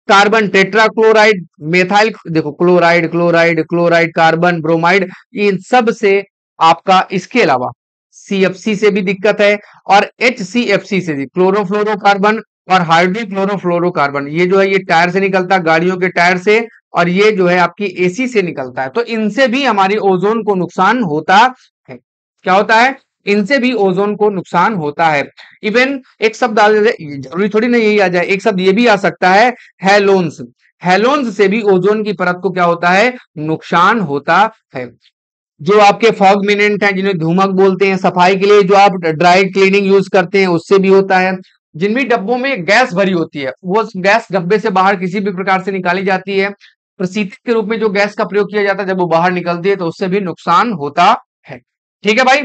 कार्बन टेट्राक्लोराइड मेथाइल देखो chloride chloride chloride carbon bromide इन सब से आपका इसके अलावा सीएफसी से भी दिक्कत है और एच सी एफ सी से क्लोरोफ्लोरोकार्बन और हाइड्रोक्लोरोफ्लोरोकार्बन ये जो है ये टायर से निकलता है गाड़ियों के टायर से और ये जो है आपकी एसी से निकलता है तो इनसे भी हमारी ओजोन को नुकसान होता है क्या होता है इनसे भी ओजोन को नुकसान होता है इवन एक शब्द आ जाए जरूरी थोड़ी ना यही आ जाए एक शब्द ये भी आ सकता है हेलोन्स हेलोन्स से भी ओजोन की परत को क्या होता है नुकसान होता है जो आपके फॉग मिनेंट हैं जिन्हें धूमक बोलते हैं सफाई के लिए जो आप ड्राई क्लीनिंग यूज करते हैं उससे भी होता है जिन भी डब्बों में गैस भरी होती है वो गैस डब्बे से बाहर किसी भी प्रकार से निकाली जाती है प्रसिद्ध के रूप में जो गैस का प्रयोग किया जाता है जब वो बाहर निकलती है तो उससे भी नुकसान होता है ठीक है भाई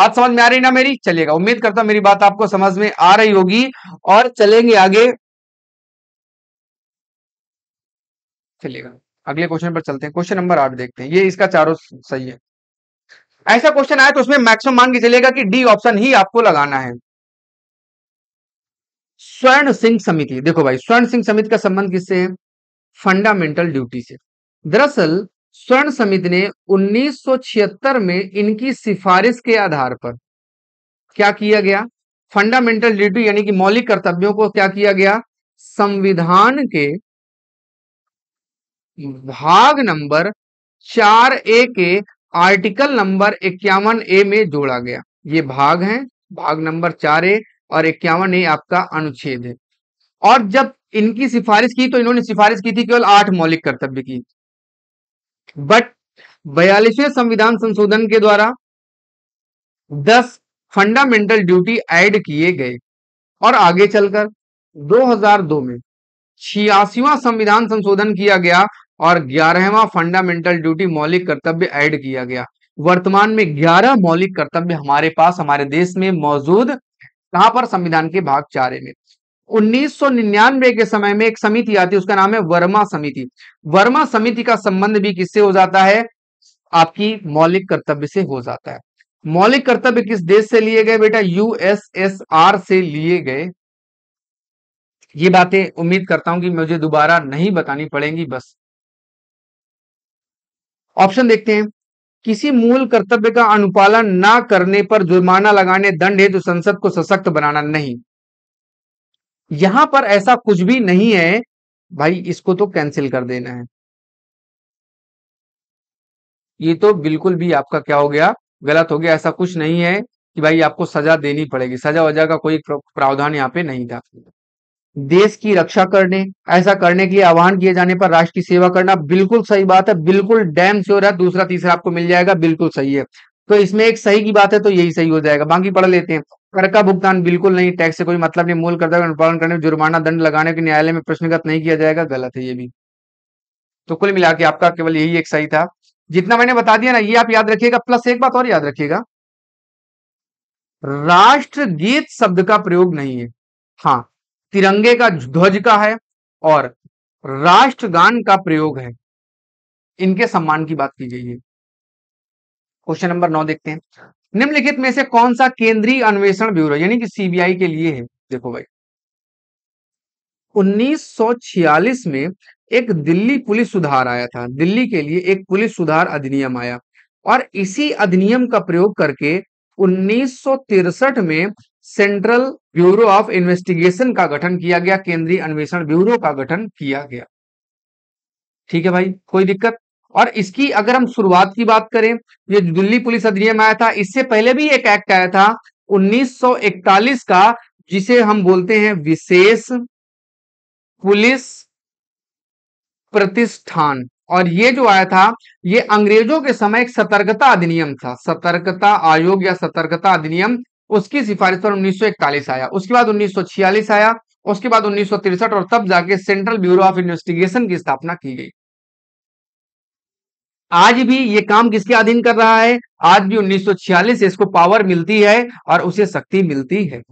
बात समझ में आ रही ना मेरी चलेगा उम्मीद करता हूं मेरी बात आपको समझ में आ रही होगी और चलेंगे आगे चलेगा अगले क्वेश्चन पर चलते हैं क्वेश्चन नंबर आठ देखते हैं ये इसका चारों सही है ऐसा क्वेश्चन आया तो उसमें मैक्सिमम मान के चलेगा कि डी ऑप्शन ही आपको लगाना है स्वर्ण सिंह समिति देखो भाई स्वर्ण सिंह समिति का संबंध किससे है फंडामेंटल ड्यूटी से दरअसल स्वर्ण समिति ने 1976 में इनकी सिफारिश के आधार पर क्या किया गया फंडामेंटल ड्यूटी यानी कि मौलिक कर्तव्यों को क्या किया गया संविधान के भाग नंबर चार ए के आर्टिकल नंबर इक्यावन ए में जोड़ा गया ये भाग है भाग नंबर चार ए और इक्यावन ए आपका अनुच्छेद है और जब इनकी सिफारिश की तो इन्होंने सिफारिश की थी केवल आठ मौलिक कर्तव्य की बट बयालीसवें संविधान संशोधन के द्वारा दस फंडामेंटल ड्यूटी ऐड किए गए और आगे चलकर 2002 में छियासीवा संविधान संशोधन किया गया और ग्यारहवा फंडामेंटल ड्यूटी मौलिक कर्तव्य ऐड किया गया वर्तमान में ग्यारह मौलिक कर्तव्य हमारे पास हमारे देश में मौजूद कहां पर संविधान के भाग चारे में 1999 के समय में एक समिति आती है उसका नाम है वर्मा समिति वर्मा समिति का संबंध भी किससे हो जाता है आपकी मौलिक कर्तव्य से हो जाता है मौलिक कर्तव्य किस देश से लिए गए बेटा यूएसएसआर से लिए गए ये बातें उम्मीद करता हूं कि मुझे दोबारा नहीं बतानी पड़ेंगी बस ऑप्शन देखते हैं किसी मूल कर्तव्य का अनुपालन ना करने पर जुर्माना लगाने दंड है तो संसद को सशक्त बनाना नहीं यहां पर ऐसा कुछ भी नहीं है भाई इसको तो कैंसिल कर देना है ये तो बिल्कुल भी आपका क्या हो गया गलत हो गया ऐसा कुछ नहीं है कि भाई आपको सजा देनी पड़ेगी सजा वजह का कोई प्रावधान यहाँ पे नहीं था देश की रक्षा करने ऐसा करने के लिए आह्वान किए जाने पर राष्ट्र की सेवा करना बिल्कुल सही बात है बिल्कुल डैम श्योर है दूसरा तीसरा आपको मिल जाएगा बिल्कुल सही है तो इसमें एक सही की बात है तो यही सही हो जाएगा बाकी पढ़ लेते हैं कर का भुगतान बिल्कुल नहीं टैक्स से कोई मतलब नहीं मूल कर अनुपालन करने में जुर्माना दंड लगाने के न्यायालय में प्रश्नगत नहीं किया जाएगा गलत है ये भी तो कुल मिला के आपका केवल यही एक सही था जितना मैंने बता दिया ना ये आप याद रखिएगा प्लस एक बात और याद रखिएगा राष्ट्र गीत शब्द का प्रयोग नहीं है हाँ तिरंगे का ध्वज का है और राष्ट्रगान का प्रयोग है इनके सम्मान की बात की गई है क्वेश्चन नंबर नौ देखते हैं निम्नलिखित में से कौन सा केंद्रीय अन्वेषण ब्यूरो यानी कि सीबीआई के लिए है देखो भाई 1946 में एक दिल्ली पुलिस सुधार आया था दिल्ली के लिए एक पुलिस सुधार अधिनियम आया और इसी अधिनियम का प्रयोग करके उन्नीस में सेंट्रल ब्यूरो ऑफ इन्वेस्टिगेशन का गठन किया गया केंद्रीय अन्वेषण ब्यूरो का गठन किया गया ठीक है भाई कोई दिक्कत और इसकी अगर हम शुरुआत की बात करें ये दिल्ली पुलिस अधिनियम आया था इससे पहले भी एक एक्ट आया था 1941 का जिसे हम बोलते हैं विशेष पुलिस प्रतिष्ठान और ये जो आया था ये अंग्रेजों के समय एक सतर्कता अधिनियम था सतर्कता आयोग या सतर्कता अधिनियम उसकी सिफारिश पर 1941 आया उसके बाद 1946 आया उसके बाद उन्नीस और तब जाके सेंट्रल ब्यूरो ऑफ इन्वेस्टिगेशन की स्थापना की गई आज भी ये काम किसके अधीन कर रहा है आज भी 1946 से इसको पावर मिलती है और उसे शक्ति मिलती है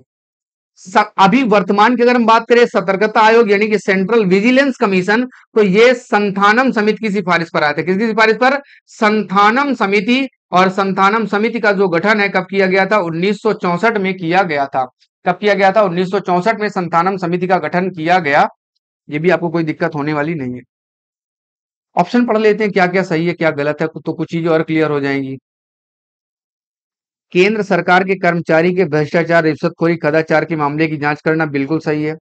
अभी वर्तमान की अगर हम बात करें सतर्कता आयोग यानी कि सेंट्रल विजिलेंस कमीशन तो ये संथानम समिति की सिफारिश पर आया था किसकी सिफारिश पर संथानम समिति और संतानम समिति का जो गठन है कब किया गया था 1964 में किया गया था कब किया गया था 1964 में संतानम समिति का गठन किया गया ये भी आपको कोई दिक्कत होने वाली नहीं है ऑप्शन पढ़ लेते हैं क्या क्या सही है क्या गलत है तो कुछ चीजें और क्लियर हो जाएंगी केंद्र सरकार के कर्मचारी के भ्रष्टाचार रिश्वतखोरी कदाचार के मामले की जांच करना बिल्कुल सही है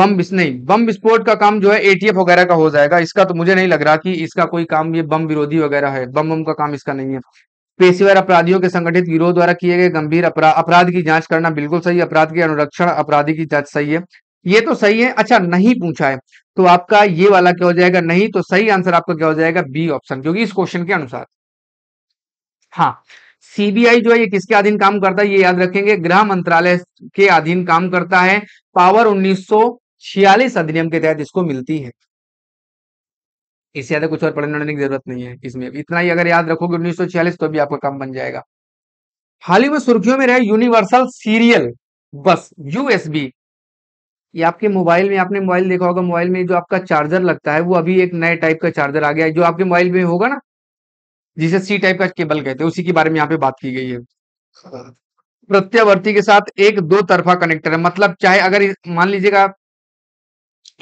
बम नहीं बम विस्फोट का काम जो है एटीएफ वगैरह का हो जाएगा इसका तो मुझे नहीं लग रहा कि इसका कोई काम ये बम विरोधी वगैरह है बम बम का काम इसका नहीं है पेशेवर अपराधियों के संगठित गिरोह द्वारा किए गए गंभीर अपराध अपराध की जांच करना बिल्कुल सही अपराध के अनुरक्षण अपराधी की जांच सही है ये तो सही है अच्छा नहीं पूछा है तो आपका ये वाला क्या हो जाएगा नहीं तो सही आंसर आपका क्या हो जाएगा बी ऑप्शन क्योंकि इस क्वेश्चन के अनुसार हाँ सीबीआई जो है ये किसके अधीन काम करता है ये याद रखेंगे गृह मंत्रालय के अधीन काम करता है पावर उन्नीस अधिनियम के तहत इसको मिलती है इससे ज़्यादा कुछ और पढ़ने की जरूरत नहीं है इसमें इतना ही अगर याद रखोगे उन्नीस तो भी आपका काम बन जाएगा हाल ही में सुर्खियों में रहे यूनिवर्सल सीरियल बस यूएसबी ये आपके मोबाइल में आपने मोबाइल देखा होगा मोबाइल में जो आपका चार्जर लगता है वो अभी एक नए टाइप का चार्जर आ गया है जो आपके मोबाइल में होगा ना जिसे सी टाइप का केबल कहते हैं उसी के बारे में यहाँ पे बात की गई है हाँ। प्रत्यावर्ती के साथ एक दो तरफा कनेक्टर है मतलब चाहे अगर मान लीजिएगा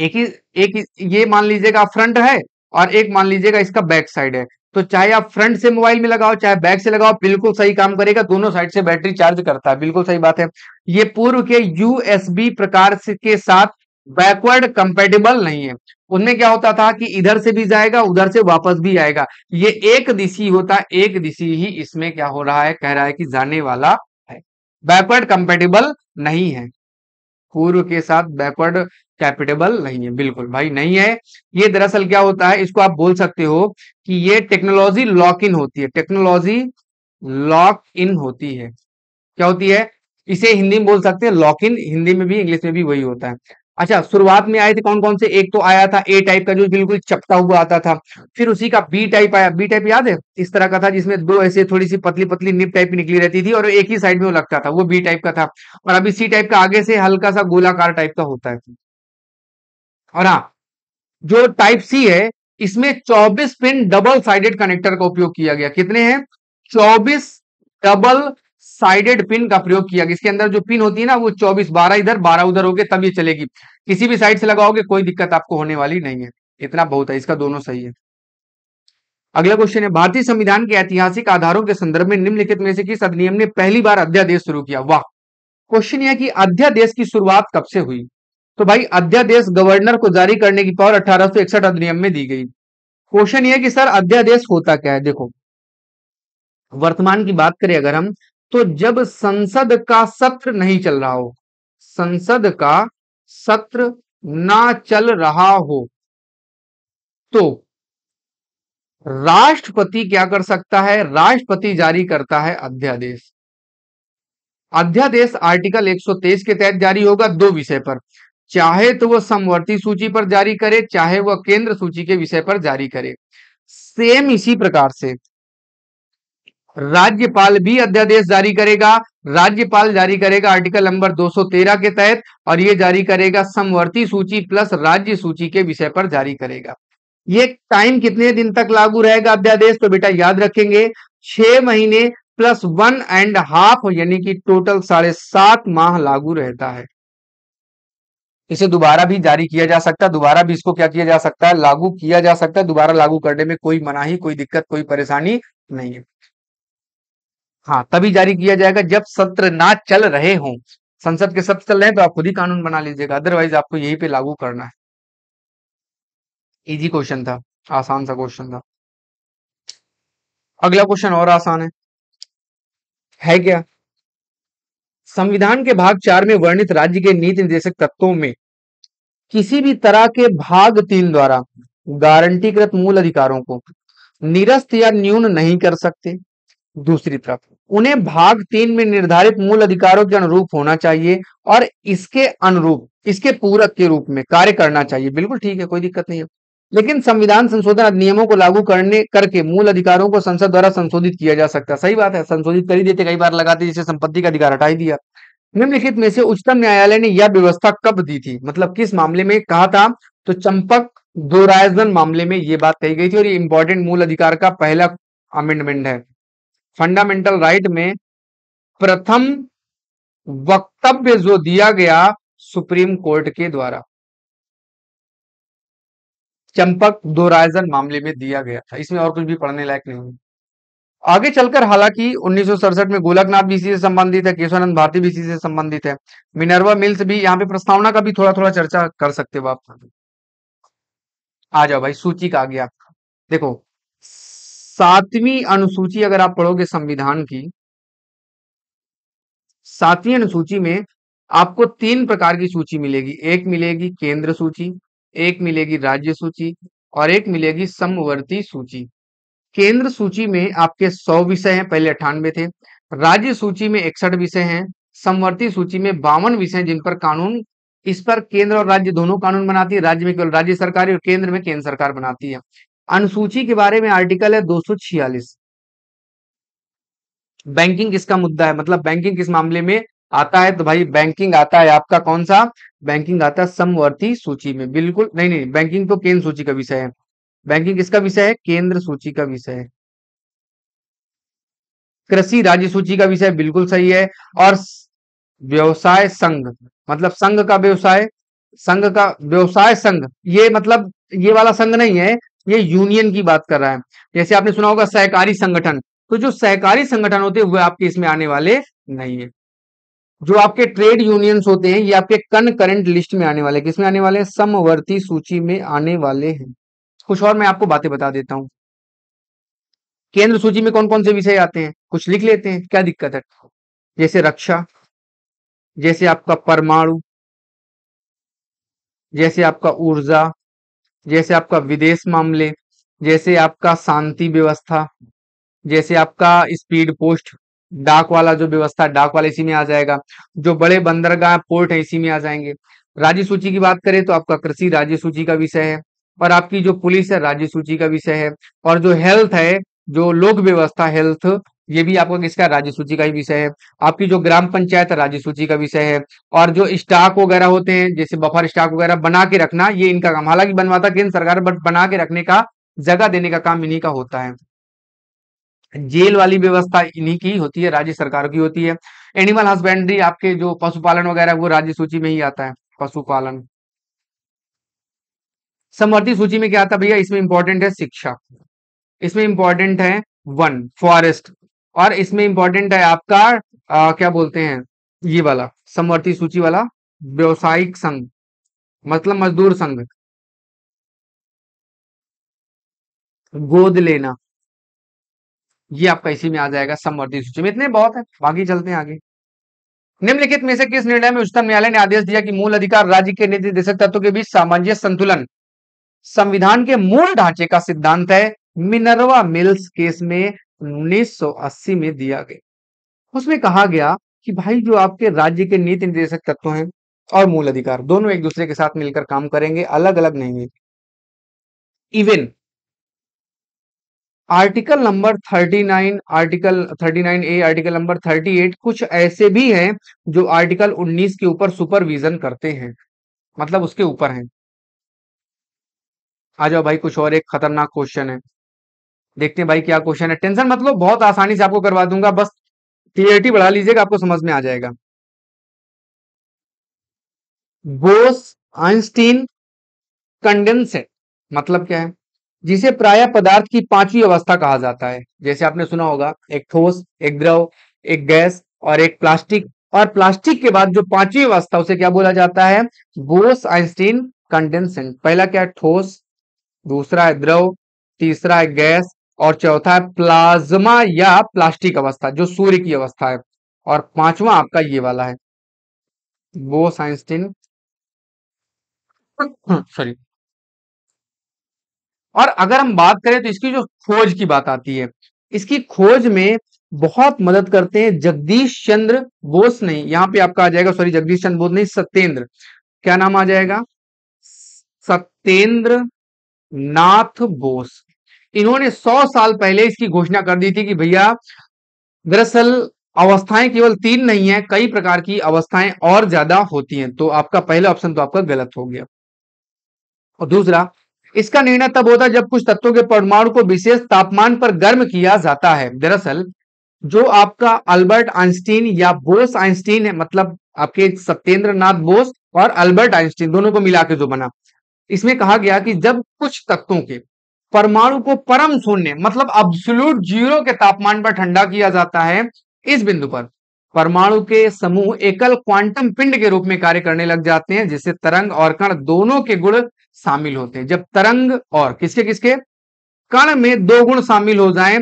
एक ही एक ही, ये मान लीजिएगा फ्रंट है और एक मान लीजिएगा इसका बैक साइड है तो चाहे आप फ्रंट से मोबाइल में लगाओ चाहे बैक से लगाओ बिल्कुल सही काम करेगा दोनों साइड से बैटरी चार्ज करता है बिल्कुल सही बात है ये पूर्व के यूएसबी प्रकार के साथ बैकवर्ड कंपेटेबल नहीं है उनमें क्या होता था कि इधर से भी जाएगा उधर से वापस भी आएगा ये एक दिशी होता एक दिशी ही इसमें क्या हो रहा है कह रहा है कि जाने वाला है बैकवर्ड कंपेटेबल नहीं है पूर्व के साथ बैकवर्ड कैपिटेबल नहीं है बिल्कुल भाई नहीं है ये दरअसल क्या होता है इसको आप बोल सकते हो कि ये टेक्नोलॉजी लॉक इन होती है टेक्नोलॉजी लॉक इन होती है क्या होती है इसे हिंदी में बोल सकते हैं लॉक इन हिंदी में भी इंग्लिश में भी वही होता है अच्छा शुरुआत में आए थे कौन कौन से एक तो आया था ए टाइप का जो बिल्कुल चपटा हुआ आता था फिर उसी का बी टाइप आया बी टाइप याद है इस तरह का था जिसमें दो ऐसे थोड़ी सी पतली पतली निप टाइप निकली रहती थी और एक ही साइड में वो लगता था वो बी टाइप का था और अभी सी टाइप का आगे से हल्का सा गोलाकार टाइप का होता है और हाँ जो टाइप सी है इसमें 24 पिन डबल साइडेड कनेक्टर का उपयोग किया गया कितने हैं 24 डबल साइडेड पिन का प्रयोग किया गया इसके अंदर जो पिन होती है ना वो 24 12 इधर 12 उधर गए तब ये चलेगी किसी भी साइड से लगाओगे कोई दिक्कत आपको होने वाली नहीं है इतना बहुत है इसका दोनों सही है अगला क्वेश्चन है भारतीय संविधान के ऐतिहासिक आधारों के संदर्भ में निम्नलिखित में से किस अधिनियम ने पहली बार अध्यादेश शुरू किया वाह क्वेश्चन यह कि अध्यादेश की शुरुआत कब से हुई तो भाई अध्यादेश गवर्नर को जारी करने की पावर अठारह अधिनियम में दी गई क्वेश्चन ये कि सर अध्यादेश होता क्या है देखो वर्तमान की बात करें अगर हम तो जब संसद का सत्र नहीं चल रहा हो संसद का सत्र ना चल रहा हो तो राष्ट्रपति क्या कर सकता है राष्ट्रपति जारी करता है अध्यादेश अध्यादेश आर्टिकल 123 के तहत जारी होगा दो विषय पर चाहे तो वह समवर्ती सूची पर जारी करे चाहे वह केंद्र सूची के विषय पर जारी करे सेम इसी प्रकार से राज्यपाल भी अध्यादेश जारी करेगा राज्यपाल जारी करेगा आर्टिकल नंबर 213 के तहत और ये जारी करेगा समवर्ती सूची प्लस राज्य सूची के विषय पर जारी करेगा ये टाइम कितने दिन तक लागू रहेगा अध्यादेश तो बेटा याद रखेंगे छह महीने प्लस वन एंड हाफ यानी कि टोटल साढ़े सात माह लागू रहता है इसे दोबारा भी जारी किया जा सकता है दोबारा भी इसको क्या किया जा सकता है लागू किया जा सकता है दोबारा लागू करने में कोई मनाही कोई दिक्कत कोई परेशानी नहीं है हाँ तभी जारी किया जाएगा जब सत्र ना चल रहे हों संसद के सत्र चल रहे हैं तो आप खुद ही कानून बना लीजिएगा अदरवाइज आपको यही पे लागू करना है इजी क्वेश्चन था आसान सा क्वेश्चन था अगला क्वेश्चन और आसान है है क्या संविधान के भाग चार में वर्णित राज्य के नीति निर्देशक तत्वों में किसी भी तरह के भाग तीन द्वारा गारंटीकृत मूल अधिकारों को निरस्त या न्यून नहीं कर सकते दूसरी तरफ उन्हें भाग तीन में निर्धारित मूल अधिकारों के अनुरूप होना चाहिए और इसके अनुरूप इसके पूरक के रूप में कार्य करना चाहिए बिल्कुल ठीक है कोई दिक्कत नहीं है लेकिन संविधान संशोधन अधिनियमों को लागू करने करके मूल अधिकारों को संसद द्वारा संशोधित किया जा सकता सही बात है संशोधित कर ही देते कई बार लगाते जिसे संपत्ति का अधिकार हटाई दिया निम्नलिखित में से उच्चतम न्यायालय ने यह व्यवस्था कब दी थी मतलब किस मामले में कहा था तो चंपक दोरायजन मामले में ये बात कही गई थी और ये इंपॉर्टेंट मूल अधिकार का पहला अमेंडमेंट है फंडामेंटल राइट में प्रथम वक्तव्य जो दिया गया सुप्रीम कोर्ट के द्वारा चंपक रायजन मामले में दिया गया था इसमें और कुछ भी पढ़ने लायक नहीं हुई आगे चलकर हालांकि उन्नीस में गोलकनाथ बीसी से संबंधित है केशवानंद भारती बीसी से संबंधित है मिनरवा मिल्स भी यहाँ पे प्रस्तावना का भी थोड़ा थोड़ा चर्चा कर सकते हो आप आ जाओ भाई सूची का आगे आपका देखो सातवीं अनुसूची अगर आप पढ़ोगे संविधान की सातवीं अनुसूची में आपको तीन प्रकार की सूची मिलेगी एक मिलेगी केंद्र सूची एक मिलेगी राज्य सूची और एक मिलेगी समवर्ती सूची केंद्र सूची में आपके 100 विषय हैं पहले अठानवे थे राज्य सूची में इकसठ विषय हैं समवर्ती सूची में बावन विषय जिन पर कानून इस पर केंद्र और राज्य दोनों कानून बनाती है राज्य में केवल राज्य सरकार और केंद्र में केंद्र सरकार बनाती है अनुसूची के बारे में आर्टिकल है दो बैंकिंग किसका मुद्दा है मतलब बैंकिंग किस मामले में आता है तो भाई बैंकिंग आता है आपका कौन सा बैंकिंग आता है समवर्ती सूची में बिल्कुल नहीं नहीं बैंकिंग तो केंद्र सूची का विषय है बैंकिंग किसका विषय है केंद्र सूची का विषय है कृषि राज्य सूची का विषय बिल्कुल सही है और व्यवसाय संघ मतलब संघ का व्यवसाय संघ का व्यवसाय संघ ये मतलब ये वाला संघ नहीं है ये यूनियन की बात कर रहा है जैसे आपने सुना होगा सहकारी संगठन तो जो सहकारी संगठन होते हैं वह आपके इसमें आने वाले नहीं है जो आपके ट्रेड यूनियंस होते हैं ये आपके कन करेंट लिस्ट में आने वाले किसमें आने वाले हैं समवर्ती सूची में आने वाले हैं कुछ और मैं आपको बातें बता देता हूं केंद्र सूची में कौन कौन से विषय आते हैं कुछ लिख लेते हैं क्या दिक्कत है जैसे रक्षा जैसे आपका परमाणु जैसे आपका ऊर्जा जैसे आपका विदेश मामले जैसे आपका शांति व्यवस्था जैसे आपका स्पीड पोस्ट डाक वाला जो व्यवस्था डाक वाला इसी में आ जाएगा जो बड़े बंदरगाह पोर्ट है इसी में आ जाएंगे राज्य सूची की बात करें तो आपका कृषि राज्य सूची का विषय है और आपकी जो पुलिस है राज्य सूची का विषय है और जो हेल्थ है जो लोक व्यवस्था हेल्थ ये भी आपका किसका राज्य सूची का ही विषय है आपकी जो ग्राम पंचायत राज्य सूची का विषय है और जो स्टॉक वगैरह होते हैं जैसे बफर स्टॉक वगैरह बना के रखना ये इनका काम हालांकि बनवाता केंद्र सरकार बट बना के रखने का जगह देने का काम इन्हीं का होता है जेल वाली व्यवस्था इन्हीं की होती है राज्य सरकार की होती है एनिमल हस्बेंड्री आपके जो पशुपालन वगैरह वो राज्य सूची में ही आता है पशुपालन समर्थी सूची में क्या आता है भैया इसमें इंपॉर्टेंट है शिक्षा इसमें इंपॉर्टेंट है वन फॉरेस्ट और इसमें इंपॉर्टेंट है आपका आ, क्या बोलते हैं ये वाला समवर्ती सूची वाला व्यवसायिक संघ मतलब मजदूर संघ गोद लेना ये आपका इसी में आ जाएगा समवर्ती सूची में इतने बहुत है बाकी चलते हैं आगे निम्नलिखित में से किस निर्णय में उच्चतम न्यायालय ने आदेश दिया कि मूल अधिकार राज्य के निर्देशक तत्व के बीच सामंजस्य संतुलन संविधान के मूल ढांचे का सिद्धांत है मिनरवा मिल्स केस में 1980 में दिया गया उसमें कहा गया कि भाई जो आपके राज्य के नीति निर्देशक तत्व हैं और मूल अधिकार दोनों एक दूसरे के साथ मिलकर काम करेंगे अलग अलग नहीं even article number 39 article 39 A article number 38 कुछ ऐसे भी हैं जो आर्टिकल 19 के ऊपर सुपरविजन करते हैं मतलब उसके ऊपर हैं आ जाओ भाई कुछ और एक खतरनाक क्वेश्चन है देखते हैं भाई क्या क्वेश्चन है टेंशन मतलब बहुत आसानी से आपको करवा दूंगा बस क्लियरिटी बढ़ा लीजिएगा आपको समझ में आ जाएगा बोस आइंस्टीन कंडेंसेट मतलब क्या है जिसे प्राय पदार्थ की पांचवी अवस्था कहा जाता है जैसे आपने सुना होगा एक ठोस एक द्रव एक गैस और एक प्लास्टिक और प्लास्टिक के बाद जो पांचवी अवस्था उसे क्या बोला जाता है बोस आइंस्टीन कंडेंसेंट पहला क्या है ठोस दूसरा है द्रव तीसरा है गैस और चौथा है प्लाज्मा या प्लास्टिक अवस्था जो सूर्य की अवस्था है और पांचवा आपका ये वाला है बोस आइंस्टीन सॉरी और अगर हम बात करें तो इसकी जो खोज की बात आती है इसकी खोज में बहुत मदद करते हैं जगदीश चंद्र बोस ने यहाँ पे आपका आ जाएगा सॉरी जगदीश चंद्र बोस नहीं सत्येंद्र क्या नाम आ जाएगा सत्येंद्र नाथ बोस इन्होंने 100 साल पहले इसकी घोषणा कर दी थी कि भैया दरअसल अवस्थाएं केवल तीन नहीं है कई प्रकार की अवस्थाएं और ज्यादा होती हैं तो आपका पहला ऑप्शन तो आपका गलत हो गया और दूसरा इसका निर्णय तब होता है जब कुछ तत्वों के परमाणु को विशेष तापमान पर गर्म किया जाता है दरअसल जो आपका अल्बर्ट आइंस्टीन या बोस आइंस्टीन है मतलब आपके सत्येंद्र नाथ बोस और अल्बर्ट आइंस्टीन दोनों को मिला के जो बना इसमें कहा गया कि जब कुछ तत्वों के परमाणु को परम शून्य मतलब अब्सुलूट जीरो के तापमान पर ठंडा किया जाता है इस बिंदु पर परमाणु के समूह एकल क्वांटम पिंड के रूप में कार्य करने लग जाते हैं जिससे तरंग और कण दोनों के गुण शामिल होते हैं जब तरंग और किसके किसके कण में दो गुण शामिल हो जाए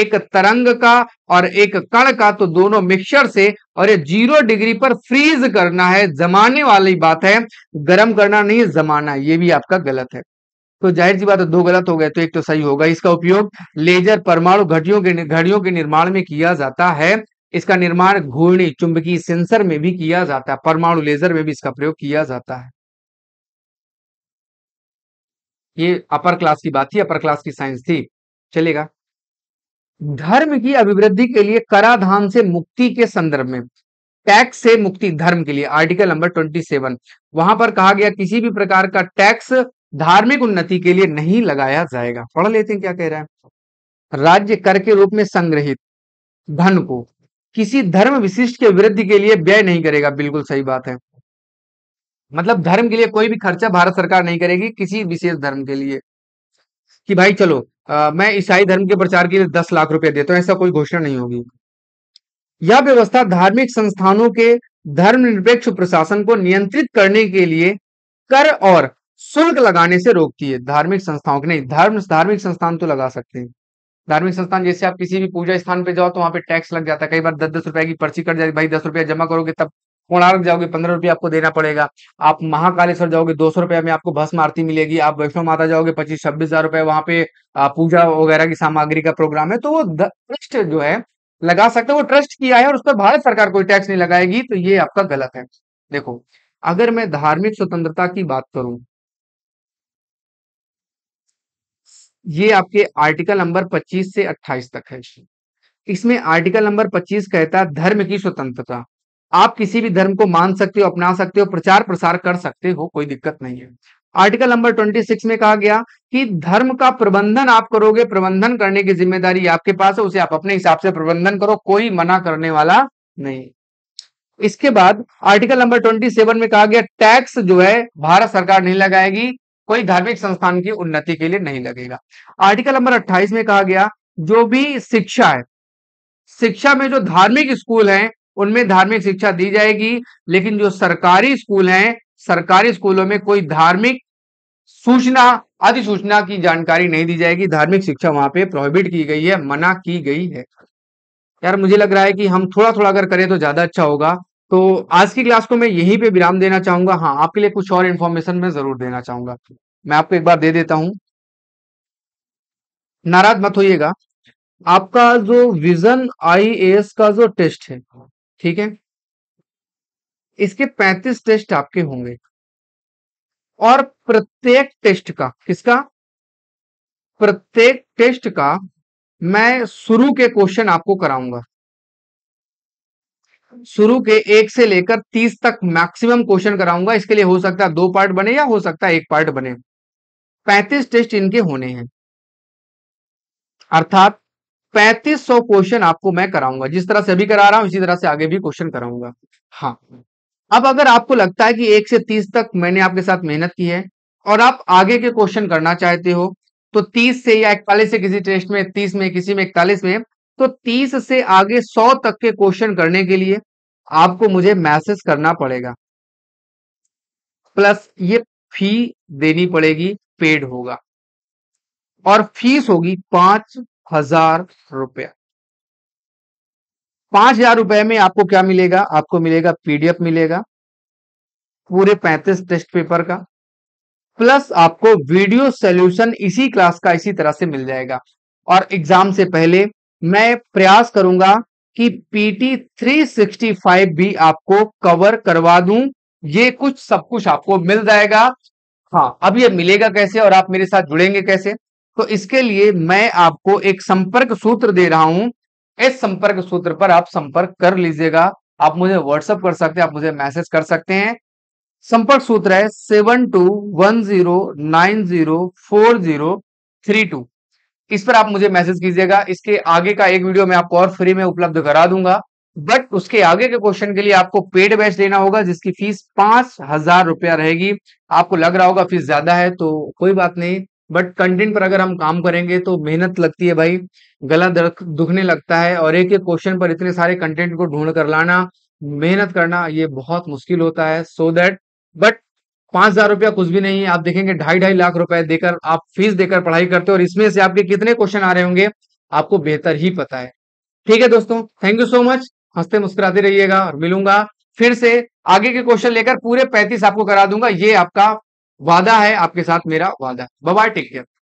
एक तरंग का और एक कण का तो दोनों मिक्सर से और ये जीरो डिग्री पर फ्रीज करना है जमाने वाली बात है गर्म करना नहीं जमाना ये भी आपका गलत है तो जाहिर सी बात है दो गलत हो गए तो एक तो सही होगा इसका उपयोग लेजर परमाणु घटियों के घड़ियों के निर्माण में किया जाता है इसका निर्माण घूर्णी चुंबकीय सेंसर में भी किया जाता है परमाणु लेजर में भी इसका प्रयोग किया जाता है ये अपर क्लास की बात थी अपर क्लास की साइंस थी चलेगा धर्म की अभिवृद्धि के लिए कराधान से मुक्ति के संदर्भ में टैक्स से मुक्ति धर्म के लिए आर्टिकल नंबर ट्वेंटी सेवन वहां पर कहा गया किसी भी प्रकार का टैक्स धार्मिक उन्नति के लिए नहीं लगाया जाएगा पढ़ लेते हैं क्या कह रहा है राज्य कर के रूप में संग्रहित धन को किसी धर्म विशिष्ट के विरुद्ध के लिए व्यय नहीं करेगा बिल्कुल सही बात है मतलब धर्म के लिए कोई भी खर्चा भारत सरकार नहीं करेगी किसी विशेष धर्म के लिए कि भाई चलो आ, मैं ईसाई धर्म के प्रचार के लिए दस लाख रुपए देता हूं ऐसा कोई घोषणा नहीं होगी यह व्यवस्था धार्मिक संस्थानों के धर्म निरपेक्ष प्रशासन को नियंत्रित करने के लिए कर और शुल्क लगाने से रोकती है धार्मिक संस्थाओं के नहीं धर्म धार्मिक संस्थान तो लगा सकते हैं धार्मिक संस्थान जैसे आप किसी भी पूजा स्थान पे जाओ तो वहाँ पे टैक्स लग जाता है कई बार दस दस रुपए की पर्ची कट जाती भाई दस रुपया जमा करोगे तब कोणार्क जाओगे पंद्रह रुपया आपको देना पड़ेगा आप महाकालेश्वर जाओगे दो सौ रुपये में आपको भस्म आरती मिलेगी आप वैष्णो माता जाओगे पच्चीस छब्बीस हजार रुपये वहाँ पे पूजा वगैरह की सामग्री का प्रोग्राम है तो वो ट्रस्ट जो है लगा सकते वो ट्रस्ट किया है और उस पर भारत सरकार कोई टैक्स नहीं लगाएगी तो ये आपका गलत है देखो अगर मैं धार्मिक स्वतंत्रता की बात करूं ये आपके आर्टिकल नंबर 25 से 28 तक है इसमें आर्टिकल नंबर 25 कहता है धर्म की स्वतंत्रता आप किसी भी धर्म को मान सकते हो अपना सकते हो प्रचार प्रसार कर सकते हो कोई दिक्कत नहीं है आर्टिकल नंबर 26 में कहा गया कि धर्म का प्रबंधन आप करोगे प्रबंधन करने की जिम्मेदारी आपके पास है उसे आप अपने हिसाब से प्रबंधन करो कोई मना करने वाला नहीं इसके बाद आर्टिकल नंबर 27 में कहा गया टैक्स जो है भारत सरकार नहीं लगाएगी कोई धार्मिक संस्थान की उन्नति के लिए नहीं लगेगा आर्टिकल नंबर अट्ठाईस में कहा गया जो भी शिक्षा है शिक्षा में जो धार्मिक स्कूल हैं उनमें धार्मिक शिक्षा दी जाएगी लेकिन जो सरकारी स्कूल हैं सरकारी स्कूलों में कोई धार्मिक सूचना अधिसूचना की जानकारी नहीं दी जाएगी धार्मिक शिक्षा वहां पे प्रोहिबिट की गई है मना की गई है यार मुझे लग रहा है कि हम थोड़ा थोड़ा अगर करें तो ज्यादा अच्छा होगा तो आज की क्लास को मैं यहीं पे विराम देना चाहूंगा हाँ आपके लिए कुछ और इन्फॉर्मेशन मैं जरूर देना चाहूंगा मैं आपको एक बार दे देता हूं नाराज मत होइएगा आपका जो विजन आई का जो टेस्ट है ठीक है इसके 35 टेस्ट आपके होंगे और प्रत्येक टेस्ट का किसका प्रत्येक टेस्ट का मैं शुरू के क्वेश्चन आपको कराऊंगा शुरू के एक से लेकर तीस तक मैक्सिमम क्वेश्चन कराऊंगा इसके लिए हो सकता है दो पार्ट बने या हो सकता है एक पार्ट बने पैंतीस टेस्ट इनके होने हैं अर्थात पैंतीस सौ क्वेश्चन आपको मैं कराऊंगा जिस तरह से अभी करा रहा हूं इसी तरह से आगे भी क्वेश्चन कराऊंगा हाँ अब अगर आपको लगता है कि एक से तीस तक मैंने आपके साथ मेहनत की है और आप आगे के क्वेश्चन करना चाहते हो तो तीस से या इकतालीस से किसी टेस्ट में तीस में किसी में इकतालीस में तो 30 से आगे 100 तक के क्वेश्चन करने के लिए आपको मुझे मैसेज करना पड़ेगा प्लस ये फी देनी पड़ेगी पेड होगा और फीस होगी पांच हजार रुपया पांच हजार रुपए में आपको क्या मिलेगा आपको मिलेगा पीडीएफ मिलेगा पूरे पैंतीस टेस्ट पेपर का प्लस आपको वीडियो सोल्यूशन इसी क्लास का इसी तरह से मिल जाएगा और एग्जाम से पहले मैं प्रयास करूंगा कि पीटी 365 भी आपको कवर करवा दूं ये कुछ सब कुछ आपको मिल जाएगा हाँ अब ये मिलेगा कैसे और आप मेरे साथ जुड़ेंगे कैसे तो इसके लिए मैं आपको एक संपर्क सूत्र दे रहा हूं इस संपर्क सूत्र पर आप संपर्क कर लीजिएगा आप मुझे व्हाट्सअप कर सकते हैं आप मुझे मैसेज कर सकते हैं संपर्क सूत्र है seven two one zero nine zero four zero three two इस पर आप मुझे मैसेज कीजिएगा इसके आगे का एक वीडियो मैं आपको और फ्री में उपलब्ध करा दूंगा बट उसके आगे के क्वेश्चन के लिए आपको पेड बैच लेना होगा जिसकी फीस पांच हजार रुपया रहेगी आपको लग रहा होगा फीस ज्यादा है तो कोई बात नहीं बट कंटेंट पर अगर हम काम करेंगे तो मेहनत लगती है भाई गला दर्द दुखने लगता है और एक एक क्वेश्चन पर इतने सारे कंटेंट को ढूंढ कर लाना मेहनत करना ये बहुत मुश्किल होता है सो so दैट बट पांच हजार रुपया कुछ भी नहीं है आप देखेंगे ढाई ढाई लाख रुपए देकर आप फीस देकर पढ़ाई करते हो और इसमें से आपके कितने क्वेश्चन आ रहे होंगे आपको बेहतर ही पता है ठीक है दोस्तों थैंक यू सो मच हंसते मुस्कुराते रहिएगा और मिलूंगा फिर से आगे के क्वेश्चन लेकर पूरे पैंतीस आपको करा दूंगा ये आपका वादा है आपके साथ मेरा वादा बाय टेक केयर